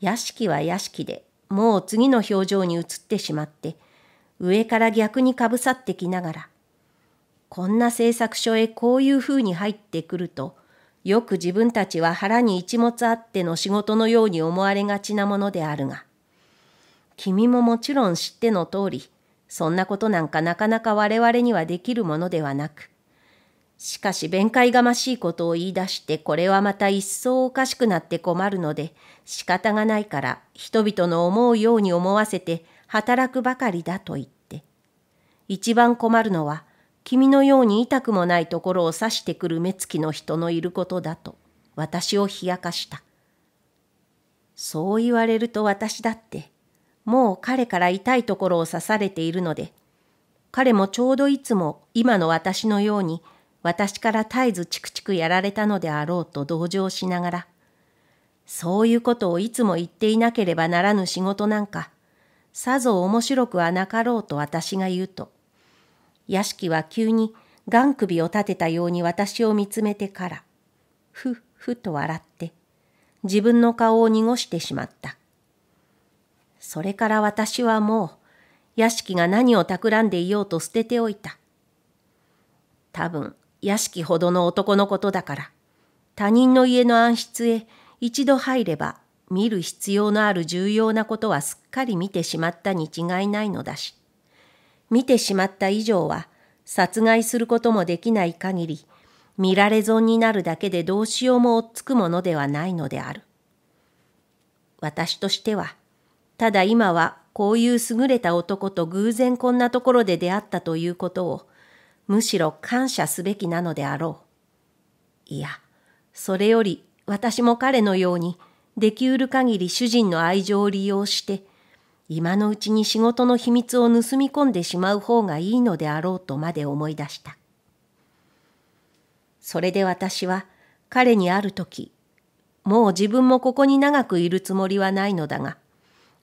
[SPEAKER 1] 屋敷は屋敷でもう次の表情に移ってしまって、上から逆にかぶさってきながら、こんな製作所へこういうふうに入ってくると、よく自分たちは腹に一物あっての仕事のように思われがちなものであるが、君ももちろん知っての通り、そんなことなんかなかなか我々にはできるものではなく、しかし弁解がましいことを言い出してこれはまた一層おかしくなって困るので仕方がないから人々の思うように思わせて働くばかりだと言って。一番困るのは君のように痛くもないところを指してくる目つきの人のいることだと私を冷やかした。そう言われると私だってもう彼から痛いところを刺されているので、彼もちょうどいつも今の私のように私から絶えずチクチクやられたのであろうと同情しながら、そういうことをいつも言っていなければならぬ仕事なんか、さぞ面白くはなかろうと私が言うと、屋敷は急に眼首を立てたように私を見つめてから、ふっふと笑って、自分の顔を濁してしまった。それから私はもう、屋敷が何を企んでいようと捨てておいた。多分、屋敷ほどの男のことだから、他人の家の暗室へ一度入れば、見る必要のある重要なことはすっかり見てしまったに違いないのだし、見てしまった以上は、殺害することもできない限り、見られ損になるだけでどうしようもおっつくものではないのである。私としては、ただ今はこういう優れた男と偶然こんなところで出会ったということを、むしろ感謝すべきなのであろう。いや、それより私も彼のように、できうる限り主人の愛情を利用して、今のうちに仕事の秘密を盗み込んでしまう方がいいのであろうとまで思い出した。それで私は彼にある時、もう自分もここに長くいるつもりはないのだが、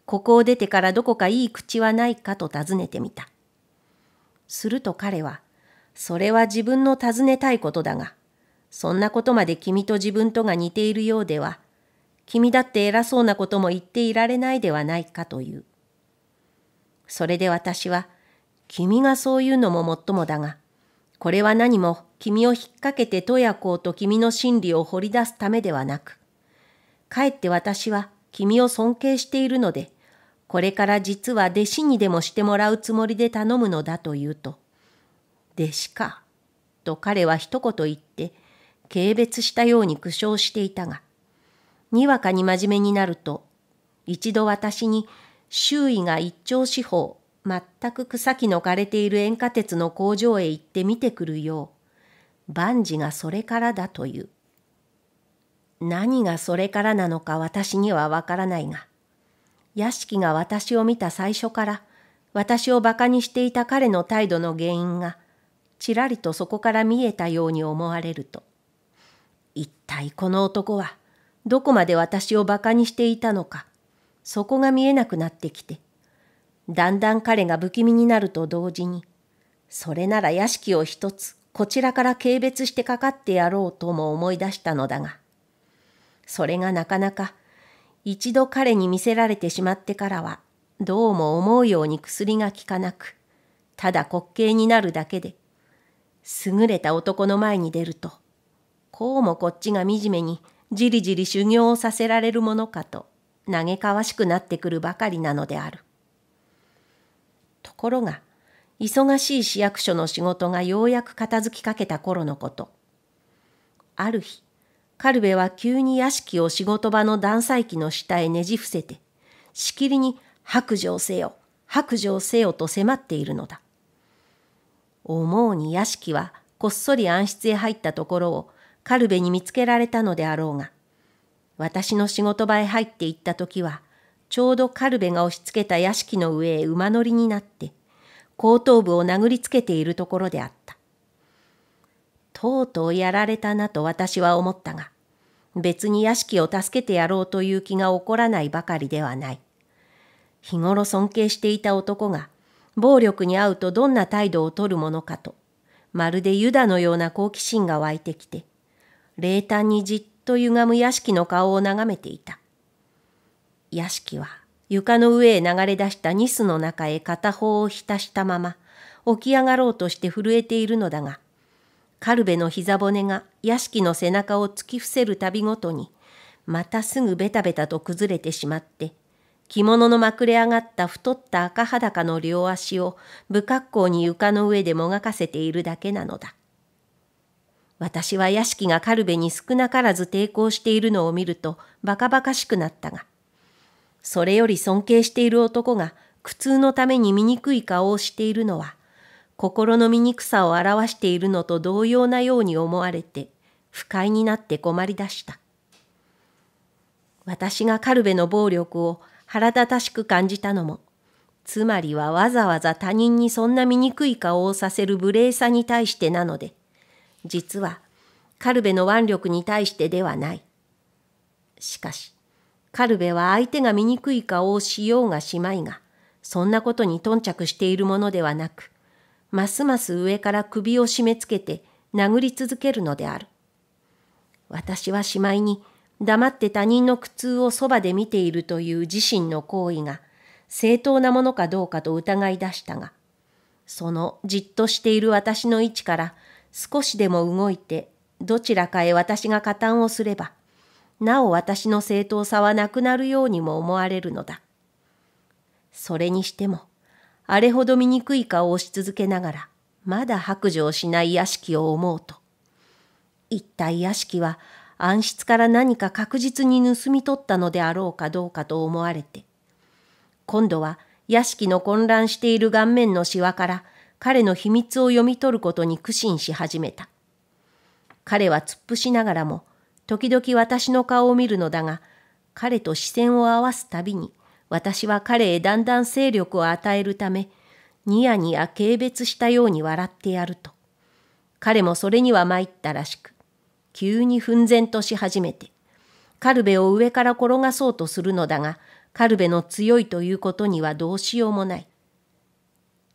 [SPEAKER 1] ここを出てからどこかいい口はないかと尋ねてみた。すると彼は、それは自分の尋ねたいことだが、そんなことまで君と自分とが似ているようでは、君だって偉そうなことも言っていられないではないかという。それで私は、君がそういうのももっともだが、これは何も君を引っ掛けてとやこと君の真理を掘り出すためではなく、かえって私は君を尊敬しているので、これから実は弟子にでもしてもらうつもりで頼むのだと言うと、弟子か、と彼は一言言って、軽蔑したように苦笑していたが、にわかに真面目になると、一度私に周囲が一丁四方、全く草木の枯れている塩化鉄の工場へ行って見てくるよう、万事がそれからだという。何がそれからなのか私にはわからないが、屋敷が私を見た最初から私を馬鹿にしていた彼の態度の原因がちらりとそこから見えたように思われると一体この男はどこまで私を馬鹿にしていたのかそこが見えなくなってきてだんだん彼が不気味になると同時にそれなら屋敷を一つこちらから軽蔑してかかってやろうとも思い出したのだがそれがなかなか一度彼に見せられてしまってからは、どうも思うように薬が効かなく、ただ滑稽になるだけで、優れた男の前に出ると、こうもこっちが惨めにじりじり修行をさせられるものかと、嘆かわしくなってくるばかりなのである。ところが、忙しい市役所の仕事がようやく片付きかけた頃のこと。ある日、カルベは急に屋敷を仕事場の断裁機の下へねじ伏せて、しきりに白状せよ、白状せよと迫っているのだ。思うに屋敷はこっそり暗室へ入ったところをカルベに見つけられたのであろうが、私の仕事場へ入っていった時は、ちょうどカルベが押し付けた屋敷の上へ馬乗りになって、後頭部を殴りつけているところであった。とうとうやられたなと私は思ったが、別に屋敷を助けてやろうという気が起こらないばかりではない。日頃尊敬していた男が、暴力に遭うとどんな態度をとるものかと、まるでユダのような好奇心が湧いてきて、冷淡にじっと歪む屋敷の顔を眺めていた。屋敷は床の上へ流れ出したニスの中へ片方を浸したまま、起き上がろうとして震えているのだが、カルベの膝骨が屋敷の背中を突き伏せるたびごとに、またすぐベタベタと崩れてしまって、着物のまくれ上がった太った赤裸の両足を不格好に床の上でもがかせているだけなのだ。私は屋敷がカルベに少なからず抵抗しているのを見るとバカバカしくなったが、それより尊敬している男が苦痛のために醜い顔をしているのは心の醜さを表しているのと同様なように思われて不快になって困りだした。私がカルベの暴力を腹立たしく感じたのも、つまりはわざわざ他人にそんな醜い顔をさせる無礼さに対してなので、実はカルベの腕力に対してではない。しかし、カルベは相手が醜い顔をしようがしまいが、そんなことに頓着しているものではなく、ますます上から首を締め付けて殴り続けるのである。私はしまいに黙って他人の苦痛をそばで見ているという自身の行為が正当なものかどうかと疑い出したが、そのじっとしている私の位置から少しでも動いてどちらかへ私が加担をすれば、なお私の正当さはなくなるようにも思われるのだ。それにしても、あれほど醜い顔をし続けながら、まだ白状しない屋敷を思うと、一体屋敷は暗室から何か確実に盗み取ったのであろうかどうかと思われて、今度は屋敷の混乱している顔面のシワから彼の秘密を読み取ることに苦心し始めた。彼は突っ伏しながらも、時々私の顔を見るのだが、彼と視線を合わすたびに私は彼へだんだん勢力を与えるため、ニヤニヤ軽蔑したように笑ってやると。彼もそれには参ったらしく、急に奮然とし始めて、カルベを上から転がそうとするのだが、カルベの強いということにはどうしようもない。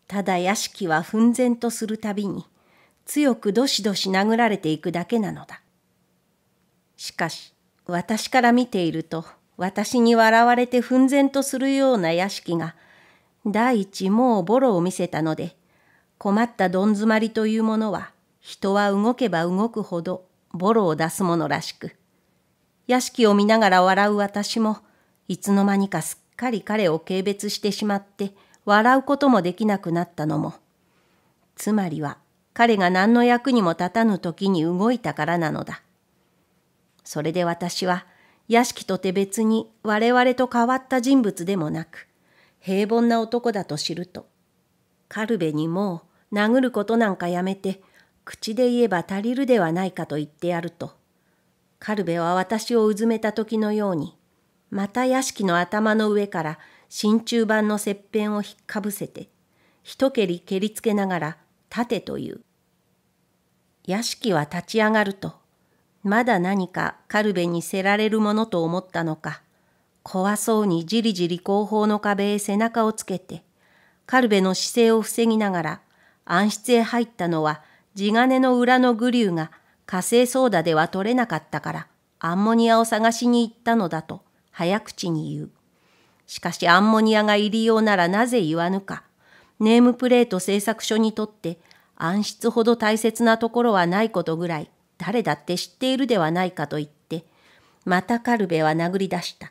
[SPEAKER 1] ただ屋敷は奮然とするたびに、強くどしどし殴られていくだけなのだ。しかし、私から見ていると、私に笑われて奮然とするような屋敷が、第一もうボロを見せたので、困ったどん詰まりというものは、人は動けば動くほどボロを出すものらしく、屋敷を見ながら笑う私も、いつの間にかすっかり彼を軽蔑してしまって、笑うこともできなくなったのも、つまりは彼が何の役にも立たぬ時に動いたからなのだ。それで私は屋敷とて別に我々と変わった人物でもなく、平凡な男だと知ると、カルベにもう殴ることなんかやめて、口で言えば足りるではないかと言ってやると、カルベは私をうずめた時のように、また屋敷の頭の上から真鍮板の切片を引っかぶせて、一蹴り蹴りつけながら、立てという。屋敷は立ち上がると、まだ何かカルベにせられるものと思ったのか、怖そうにじりじり後方の壁へ背中をつけて、カルベの姿勢を防ぎながら、暗室へ入ったのは、地金の裏のグリューが火星ソーダでは取れなかったから、アンモニアを探しに行ったのだと、早口に言う。しかしアンモニアが入りようならなぜ言わぬか。ネームプレート製作所にとって、暗室ほど大切なところはないことぐらい、誰だって知っているではないかと言って、またカルベは殴り出した。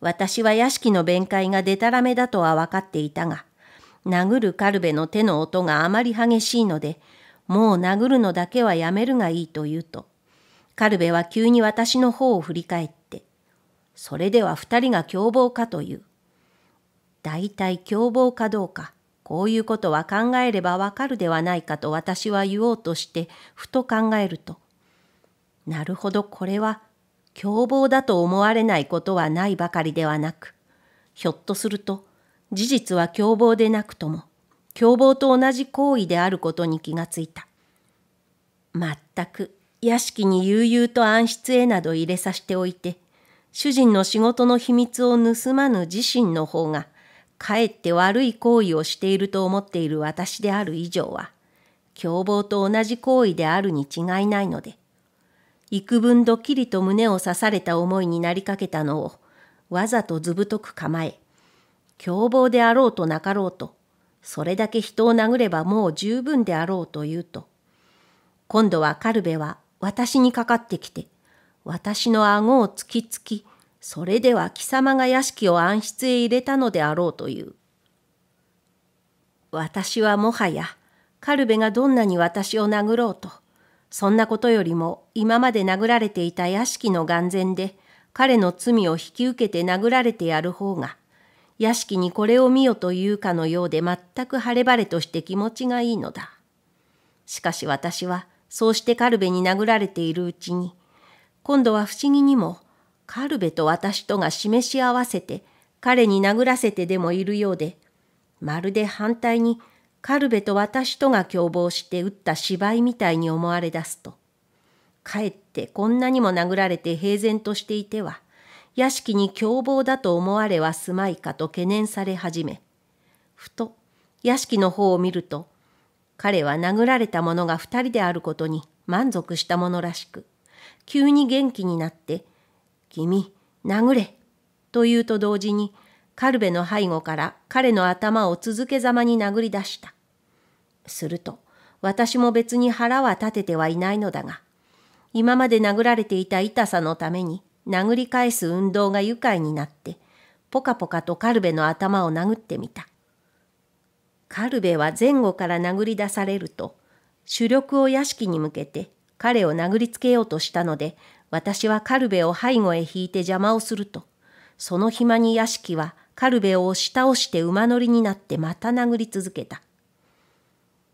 [SPEAKER 1] 私は屋敷の弁解がでたらめだとは分かっていたが、殴るカルベの手の音があまり激しいので、もう殴るのだけはやめるがいいと言うと、カルベは急に私の方を振り返って、それでは二人が凶暴かという。大体凶暴かどうか、こういうことは考えればわかるではないかと私は言おうとして、ふと考えると、なるほどこれは凶暴だと思われないことはないばかりではなく、ひょっとすると事実は凶暴でなくとも、凶暴と同じ行為であることに気がついた。まったく、屋敷に悠々と暗室へなど入れさせておいて、主人の仕事の秘密を盗まぬ自身の方が、かえって悪い行為をしていると思っている私である以上は、凶暴と同じ行為であるに違いないので、幾分ドキリと胸を刺された思いになりかけたのを、わざとずぶとく構え、凶暴であろうとなかろうと、それだけ人を殴ればもう十分であろうと言うと、今度はカルベは私にかかってきて、私の顎を突きつき、それでは貴様が屋敷を暗室へ入れたのであろうという。私はもはや、カルベがどんなに私を殴ろうと、そんなことよりも今まで殴られていた屋敷の眼前で彼の罪を引き受けて殴られてやる方が、屋敷にこれを見よというかのようで全く晴れ晴れとして気持ちがいいのだ。しかし私はそうしてカルベに殴られているうちに、今度は不思議にもカルベと私とが示し合わせて、彼に殴らせてでもいるようで、まるで反対に、カルベと私とが共謀して打った芝居みたいに思われ出すと、かえってこんなにも殴られて平然としていては、屋敷に凶暴だと思われはすまいかと懸念され始め、ふと屋敷の方を見ると、彼は殴られた者が二人であることに満足したものらしく、急に元気になって君、殴れ。と言うと同時に、カルベの背後から彼の頭を続けざまに殴り出した。すると、私も別に腹は立ててはいないのだが、今まで殴られていた痛さのために殴り返す運動が愉快になって、ポカポカとカルベの頭を殴ってみた。カルベは前後から殴り出されると、主力を屋敷に向けて彼を殴りつけようとしたので、私はカルベを背後へ引いて邪魔をすると、その暇に屋敷はカルベを押し倒して馬乗りになってまた殴り続けた。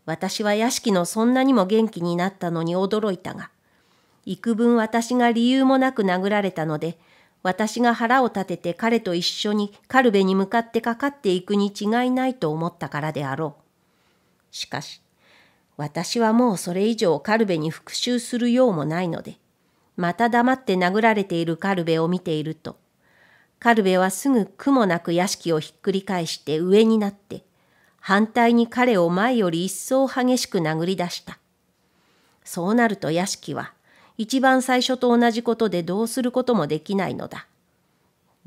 [SPEAKER 1] 私は屋敷のそんなにも元気になったのに驚いたが、幾分私が理由もなく殴られたので、私が腹を立てて彼と一緒にカルベに向かってかかっていくに違いないと思ったからであろう。しかし、私はもうそれ以上カルベに復讐するようもないので、また黙って殴られているカルベを見ていると、カルベはすぐ苦もなく屋敷をひっくり返して上になって、反対に彼を前より一層激しく殴り出した。そうなると屋敷は、一番最初と同じことでどうすることもできないのだ。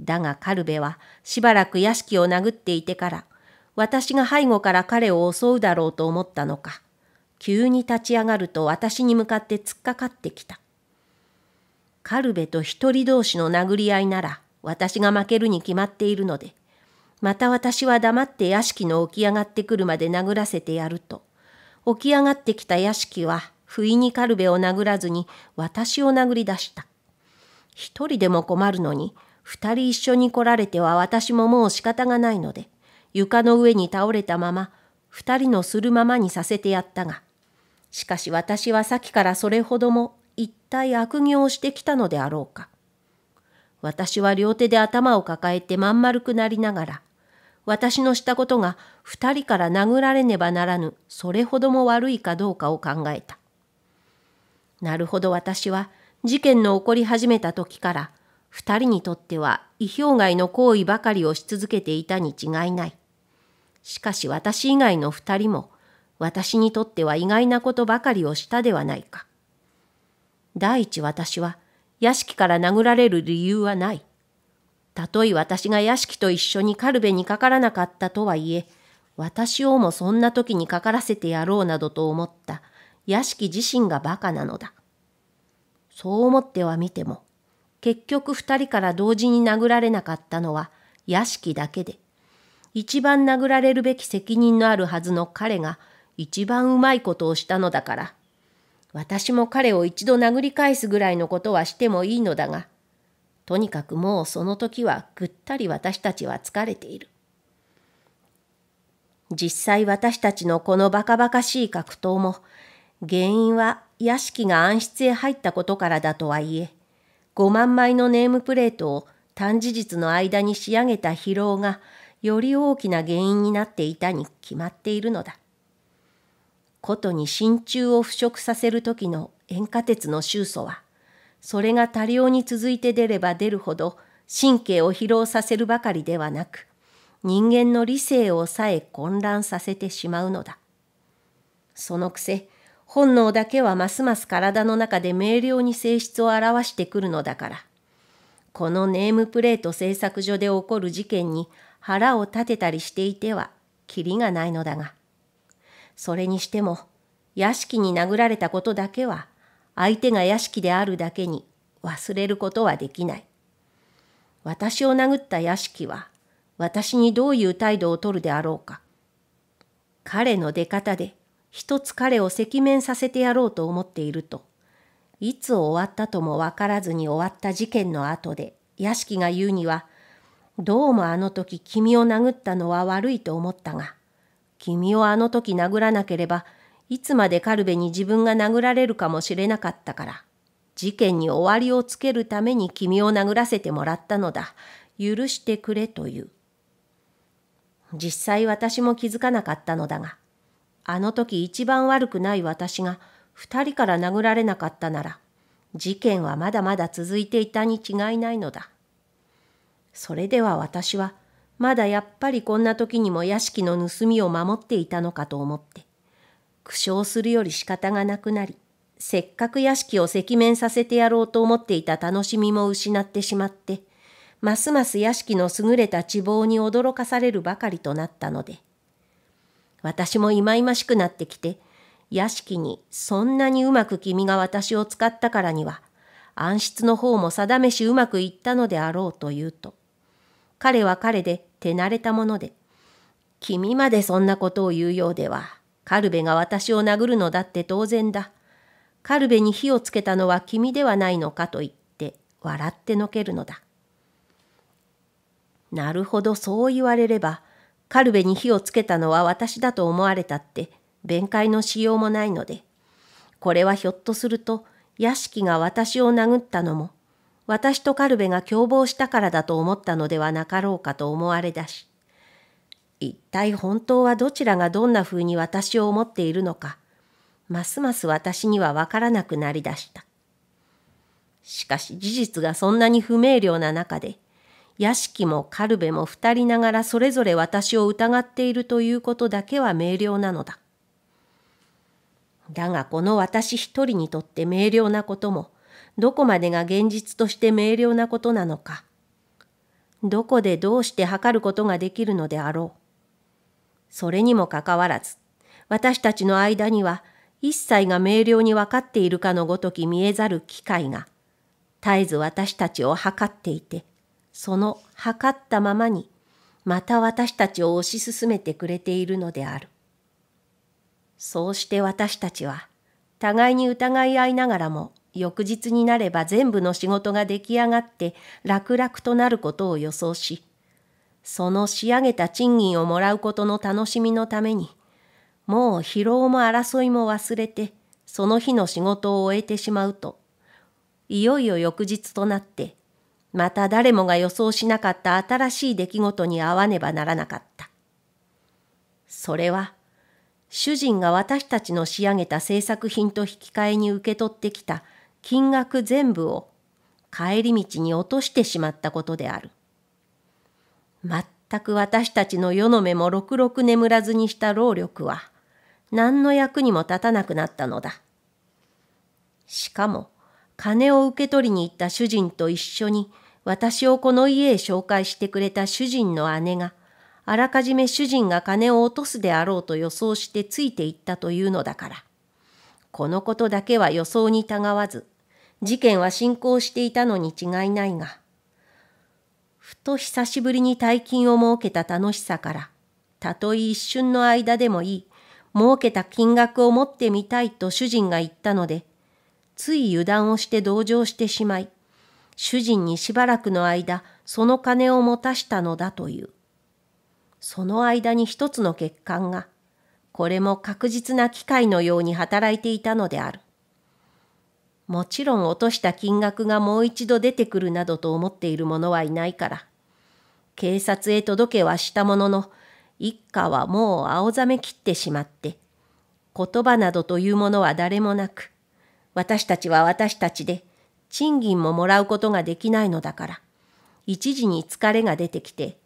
[SPEAKER 1] だがカルベはしばらく屋敷を殴っていてから、私が背後から彼を襲うだろうと思ったのか、急に立ち上がると私に向かって突っかかってきた。カルベと一人同士の殴り合いなら私が負けるに決まっているので、また私は黙って屋敷の起き上がってくるまで殴らせてやると、起き上がってきた屋敷は不意にカルベを殴らずに私を殴り出した。一人でも困るのに、二人一緒に来られては私ももう仕方がないので、床の上に倒れたまま、二人のするままにさせてやったが、しかし私はさっきからそれほども一体悪行してきたのであろうか。私は両手で頭を抱えてまん丸くなりながら、私のしたことが二人から殴られねばならぬそれほども悪いかどうかを考えた。なるほど私は事件の起こり始めた時から二人にとっては意表外の行為ばかりをし続けていたに違いない。しかし私以外の二人も私にとっては意外なことばかりをしたではないか。第一私は屋敷から殴られる理由はない。たとえ私が屋敷と一緒にカルベにかからなかったとはいえ、私をもそんな時にかからせてやろうなどと思った屋敷自身が馬鹿なのだ。そう思ってはみても、結局二人から同時に殴られなかったのは屋敷だけで、一番殴られるべき責任のあるはずの彼が一番うまいことをしたのだから、私も彼を一度殴り返すぐらいのことはしてもいいのだが、とにかくもうその時はぐったり私たちは疲れている。実際私たちのこのバカバカしい格闘も、原因は屋敷が暗室へ入ったことからだとはいえ、5万枚のネームプレートを短事実の間に仕上げた疲労がより大きな原因になっていたに決まっているのだ。ことに真鍮を腐食させる時の塩化鉄の臭素は、それが多量に続いて出れば出るほど神経を疲労させるばかりではなく、人間の理性をさえ混乱させてしまうのだ。そのくせ、本能だけはますます体の中で明瞭に性質を表してくるのだから。このネームプレート製作所で起こる事件に腹を立てたりしていては、きりがないのだが。それにしても、屋敷に殴られたことだけは、相手が屋敷であるだけに忘れることはできない。私を殴った屋敷は、私にどういう態度をとるであろうか。彼の出方で、一つ彼を赤面させてやろうと思っていると、いつ終わったともわからずに終わった事件の後で、屋敷が言うには、どうもあの時君を殴ったのは悪いと思ったが、君をあの時殴らなければ、いつまでカルベに自分が殴られるかもしれなかったから、事件に終わりをつけるために君を殴らせてもらったのだ。許してくれという。実際私も気づかなかったのだが、あの時一番悪くない私が二人から殴られなかったなら、事件はまだまだ続いていたに違いないのだ。それでは私はまだやっぱりこんな時にも屋敷の盗みを守っていたのかと思って、苦笑するより仕方がなくなり、せっかく屋敷を赤面させてやろうと思っていた楽しみも失ってしまって、ますます屋敷の優れた地望に驚かされるばかりとなったので、私も忌々しくなってきて、屋敷にそんなにうまく君が私を使ったからには、暗室の方も定めしうまくいったのであろうというと、彼は彼で手慣れたもので、君までそんなことを言うようでは、カルベが私を殴るのだって当然だ。カルベに火をつけたのは君ではないのかと言って笑ってのけるのだ。なるほどそう言われれば、カルベに火をつけたのは私だと思われたって、弁解のしようもないので、これはひょっとすると、屋敷が私を殴ったのも、私とカルベが共謀したからだと思ったのではなかろうかと思われだし、一体本当はどちらがどんな風に私を思っているのか、ますます私にはわからなくなりだした。しかし事実がそんなに不明瞭な中で、屋敷もカルベも二人ながらそれぞれ私を疑っているということだけは明瞭なのだ。だがこの私一人にとって明瞭なことも、どこまでが現実として明瞭なことなのか、どこでどうして測ることができるのであろう。それにもかかわらず、私たちの間には一切が明瞭に分かっているかのごとき見えざる機会が、絶えず私たちを測っていて、その測ったままに、また私たちを推し進めてくれているのである。そうして私たちは、互いに疑い合いながらも翌日になれば全部の仕事が出来上がって楽々となることを予想し、その仕上げた賃金をもらうことの楽しみのために、もう疲労も争いも忘れて、その日の仕事を終えてしまうと、いよいよ翌日となって、また誰もが予想しなかった新しい出来事に会わねばならなかった。それは、主人が私たちの仕上げた制作品と引き換えに受け取ってきた金額全部を帰り道に落としてしまったことである。全く私たちの世の目もろくろく眠らずにした労力は何の役にも立たなくなったのだ。しかも金を受け取りに行った主人と一緒に私をこの家へ紹介してくれた主人の姉があらかじめ主人が金を落とすであろうと予想してついていったというのだから。このことだけは予想にたがわず、事件は進行していたのに違いないが、ふと久しぶりに大金を設けた楽しさから、たとえ一瞬の間でもいい、儲けた金額を持ってみたいと主人が言ったので、つい油断をして同情してしまい、主人にしばらくの間、その金を持たしたのだという。その間に一つの欠陥が、これも確実な機械のように働いていたのである。もちろん落とした金額がもう一度出てくるなどと思っている者はいないから。警察へ届けはしたものの、一家はもう青ざめきってしまって、言葉などというものは誰もなく、私たちは私たちで賃金ももらうことができないのだから、一時に疲れが出てきて、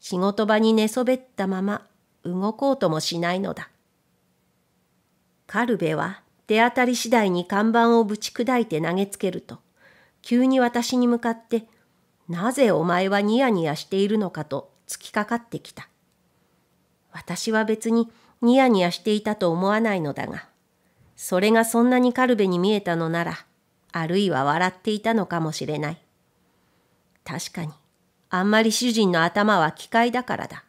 [SPEAKER 1] 仕事場に寝そべったまま動こうともしないのだ。カルベは手当たり次第に看板をぶち砕いて投げつけると、急に私に向かって、なぜお前はニヤニヤしているのかと突きかかってきた。私は別にニヤニヤしていたと思わないのだが、それがそんなに軽部に見えたのなら、あるいは笑っていたのかもしれない。確かに、あんまり主人の頭は機械だからだ。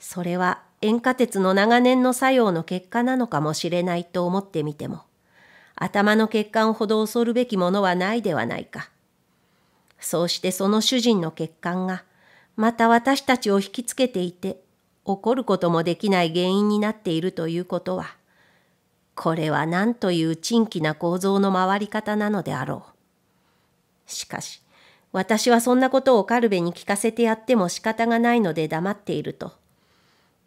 [SPEAKER 1] それは塩化鉄の長年の作用の結果なのかもしれないと思ってみても、頭の血管ほど恐るべきものはないではないか。そうしてその主人の血管が、また私たちを引きつけていて、起こることもできない原因になっているということは、これは何という珍奇な構造の回り方なのであろう。しかし、私はそんなことをカルベに聞かせてやっても仕方がないので黙っていると、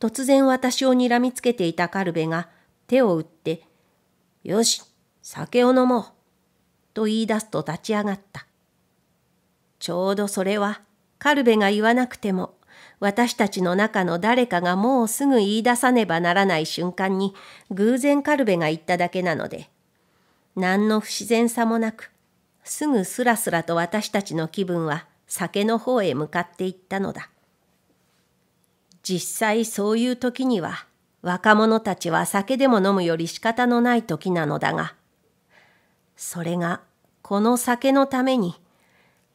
[SPEAKER 1] 突然私をにらみつけていたカルベが手を打って「よし酒を飲もう」と言い出すと立ち上がったちょうどそれはカルベが言わなくても私たちの中の誰かがもうすぐ言い出さねばならない瞬間に偶然カルベが言っただけなので何の不自然さもなくすぐすらすらと私たちの気分は酒の方へ向かっていったのだ。実際そういう時には若者たちは酒でも飲むより仕方のない時なのだが、それがこの酒のために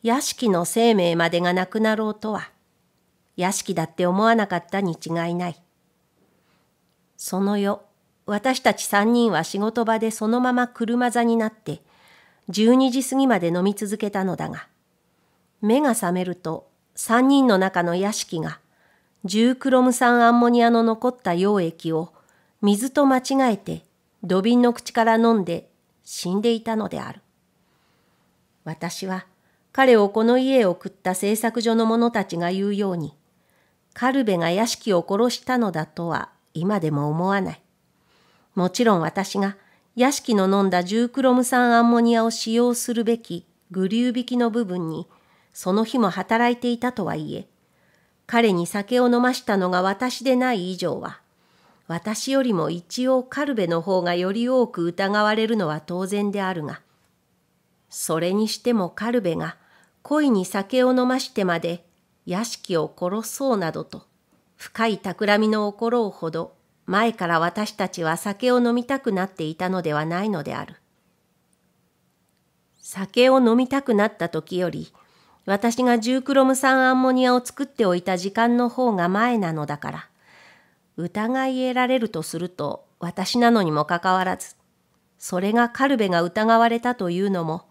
[SPEAKER 1] 屋敷の生命までがなくなろうとは、屋敷だって思わなかったに違いない。その夜、私たち三人は仕事場でそのまま車座になって、12時過ぎまで飲み続けたのだが、目が覚めると三人の中の屋敷が重クロム酸アンモニアの残った溶液を水と間違えて土瓶の口から飲んで死んでいたのである。私は彼をこの家へ送った製作所の者たちが言うように、カルベが屋敷を殺したのだとは今でも思わない。もちろん私が屋敷の飲んだ重クロム酸アンモニアを使用するべきグリュー引きの部分にその日も働いていたとはいえ、彼に酒を飲ましたのが私でない以上は、私よりも一応カルベの方がより多く疑われるのは当然であるが、それにしてもカルベが恋に酒を飲ましてまで屋敷を殺そうなどと、深い企みの起ころうほど前から私たちは酒を飲みたくなっていたのではないのである。酒を飲みたくなった時より私がジュークロム酸アンモニアを作っておいた時間の方が前なのだから、疑い得られるとすると私なのにもかかわらず、それがカルベが疑われたというのも、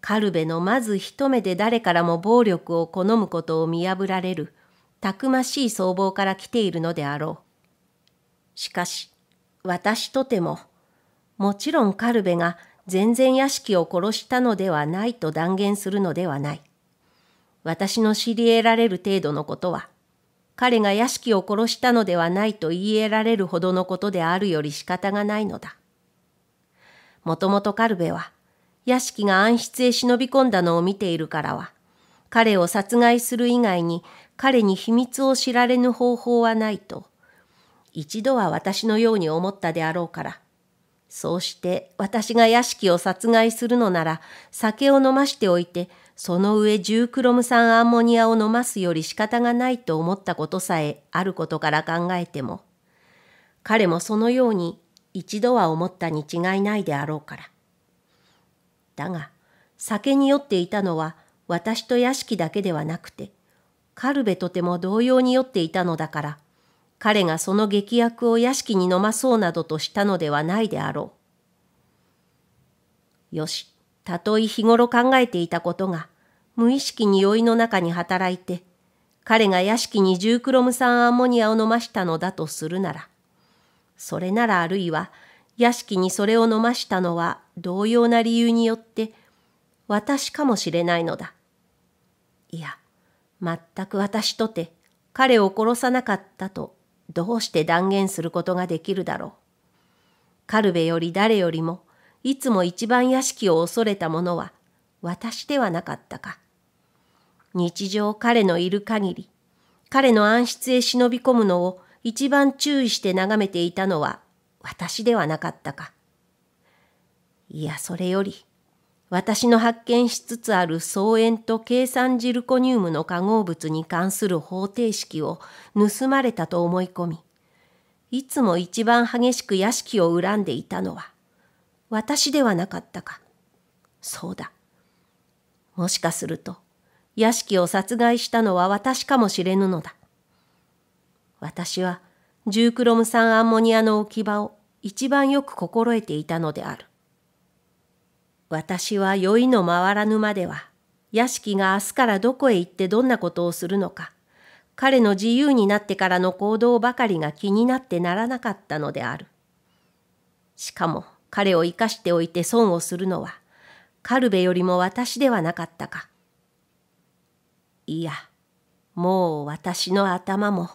[SPEAKER 1] カルベのまず一目で誰からも暴力を好むことを見破られる、たくましい僧帽から来ているのであろう。しかし、私とても、もちろんカルベが全然屋敷を殺したのではないと断言するのではない。私の知り得られる程度のことは、彼が屋敷を殺したのではないと言い得られるほどのことであるより仕方がないのだ。もともとカルベは、屋敷が暗室へ忍び込んだのを見ているからは、彼を殺害する以外に彼に秘密を知られぬ方法はないと、一度は私のように思ったであろうから、そうして私が屋敷を殺害するのなら酒を飲ましておいてその上ジュークロム酸アンモニアを飲ますより仕方がないと思ったことさえあることから考えても、彼もそのように一度は思ったに違いないであろうから。だが、酒に酔っていたのは私と屋敷だけではなくて、カルベとても同様に酔っていたのだから、彼がその劇薬を屋敷に飲まそうなどとしたのではないであろう。よし、たとえ日頃考えていたことが、無意識に酔いの中に働いて、彼が屋敷にジュークロム酸アンモニアを飲ましたのだとするなら、それならあるいは、屋敷にそれを飲ましたのは同様な理由によって、私かもしれないのだ。いや、全く私とて彼を殺さなかったとどうして断言することができるだろう。カルベより誰よりもいつも一番屋敷を恐れたものは私ではなかったか。日常彼のいる限り、彼の暗室へ忍び込むのを一番注意して眺めていたのは私ではなかったか。いや、それより、私の発見しつつある草塩と計算ジルコニウムの化合物に関する方程式を盗まれたと思い込み、いつも一番激しく屋敷を恨んでいたのは私ではなかったか。そうだ。もしかすると、屋敷を殺害したのは私かもしれぬのだ。私は、ジュークロム酸アンモニアの置き場を一番よく心得ていたのである。私は酔いの回らぬまでは、屋敷が明日からどこへ行ってどんなことをするのか、彼の自由になってからの行動ばかりが気になってならなかったのである。しかも、彼を生かしておいて損をするのは、カルベよりも私ではなかったか。いや、もう私の頭も、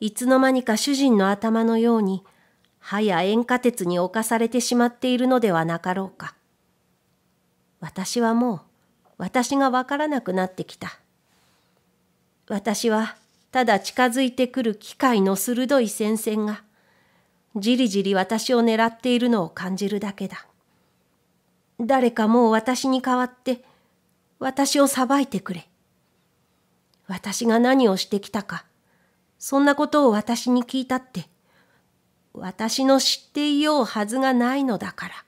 [SPEAKER 1] いつの間にか主人の頭のように、はや塩化鉄に侵されてしまっているのではなかろうか。私はもう、私がわからなくなってきた。私は、ただ近づいてくる機械の鋭い戦線が、じりじり私を狙っているのを感じるだけだ。誰かもう私に代わって私を裁いてくれ。私が何をしてきたか、そんなことを私に聞いたって、私の知っていようはずがないのだから。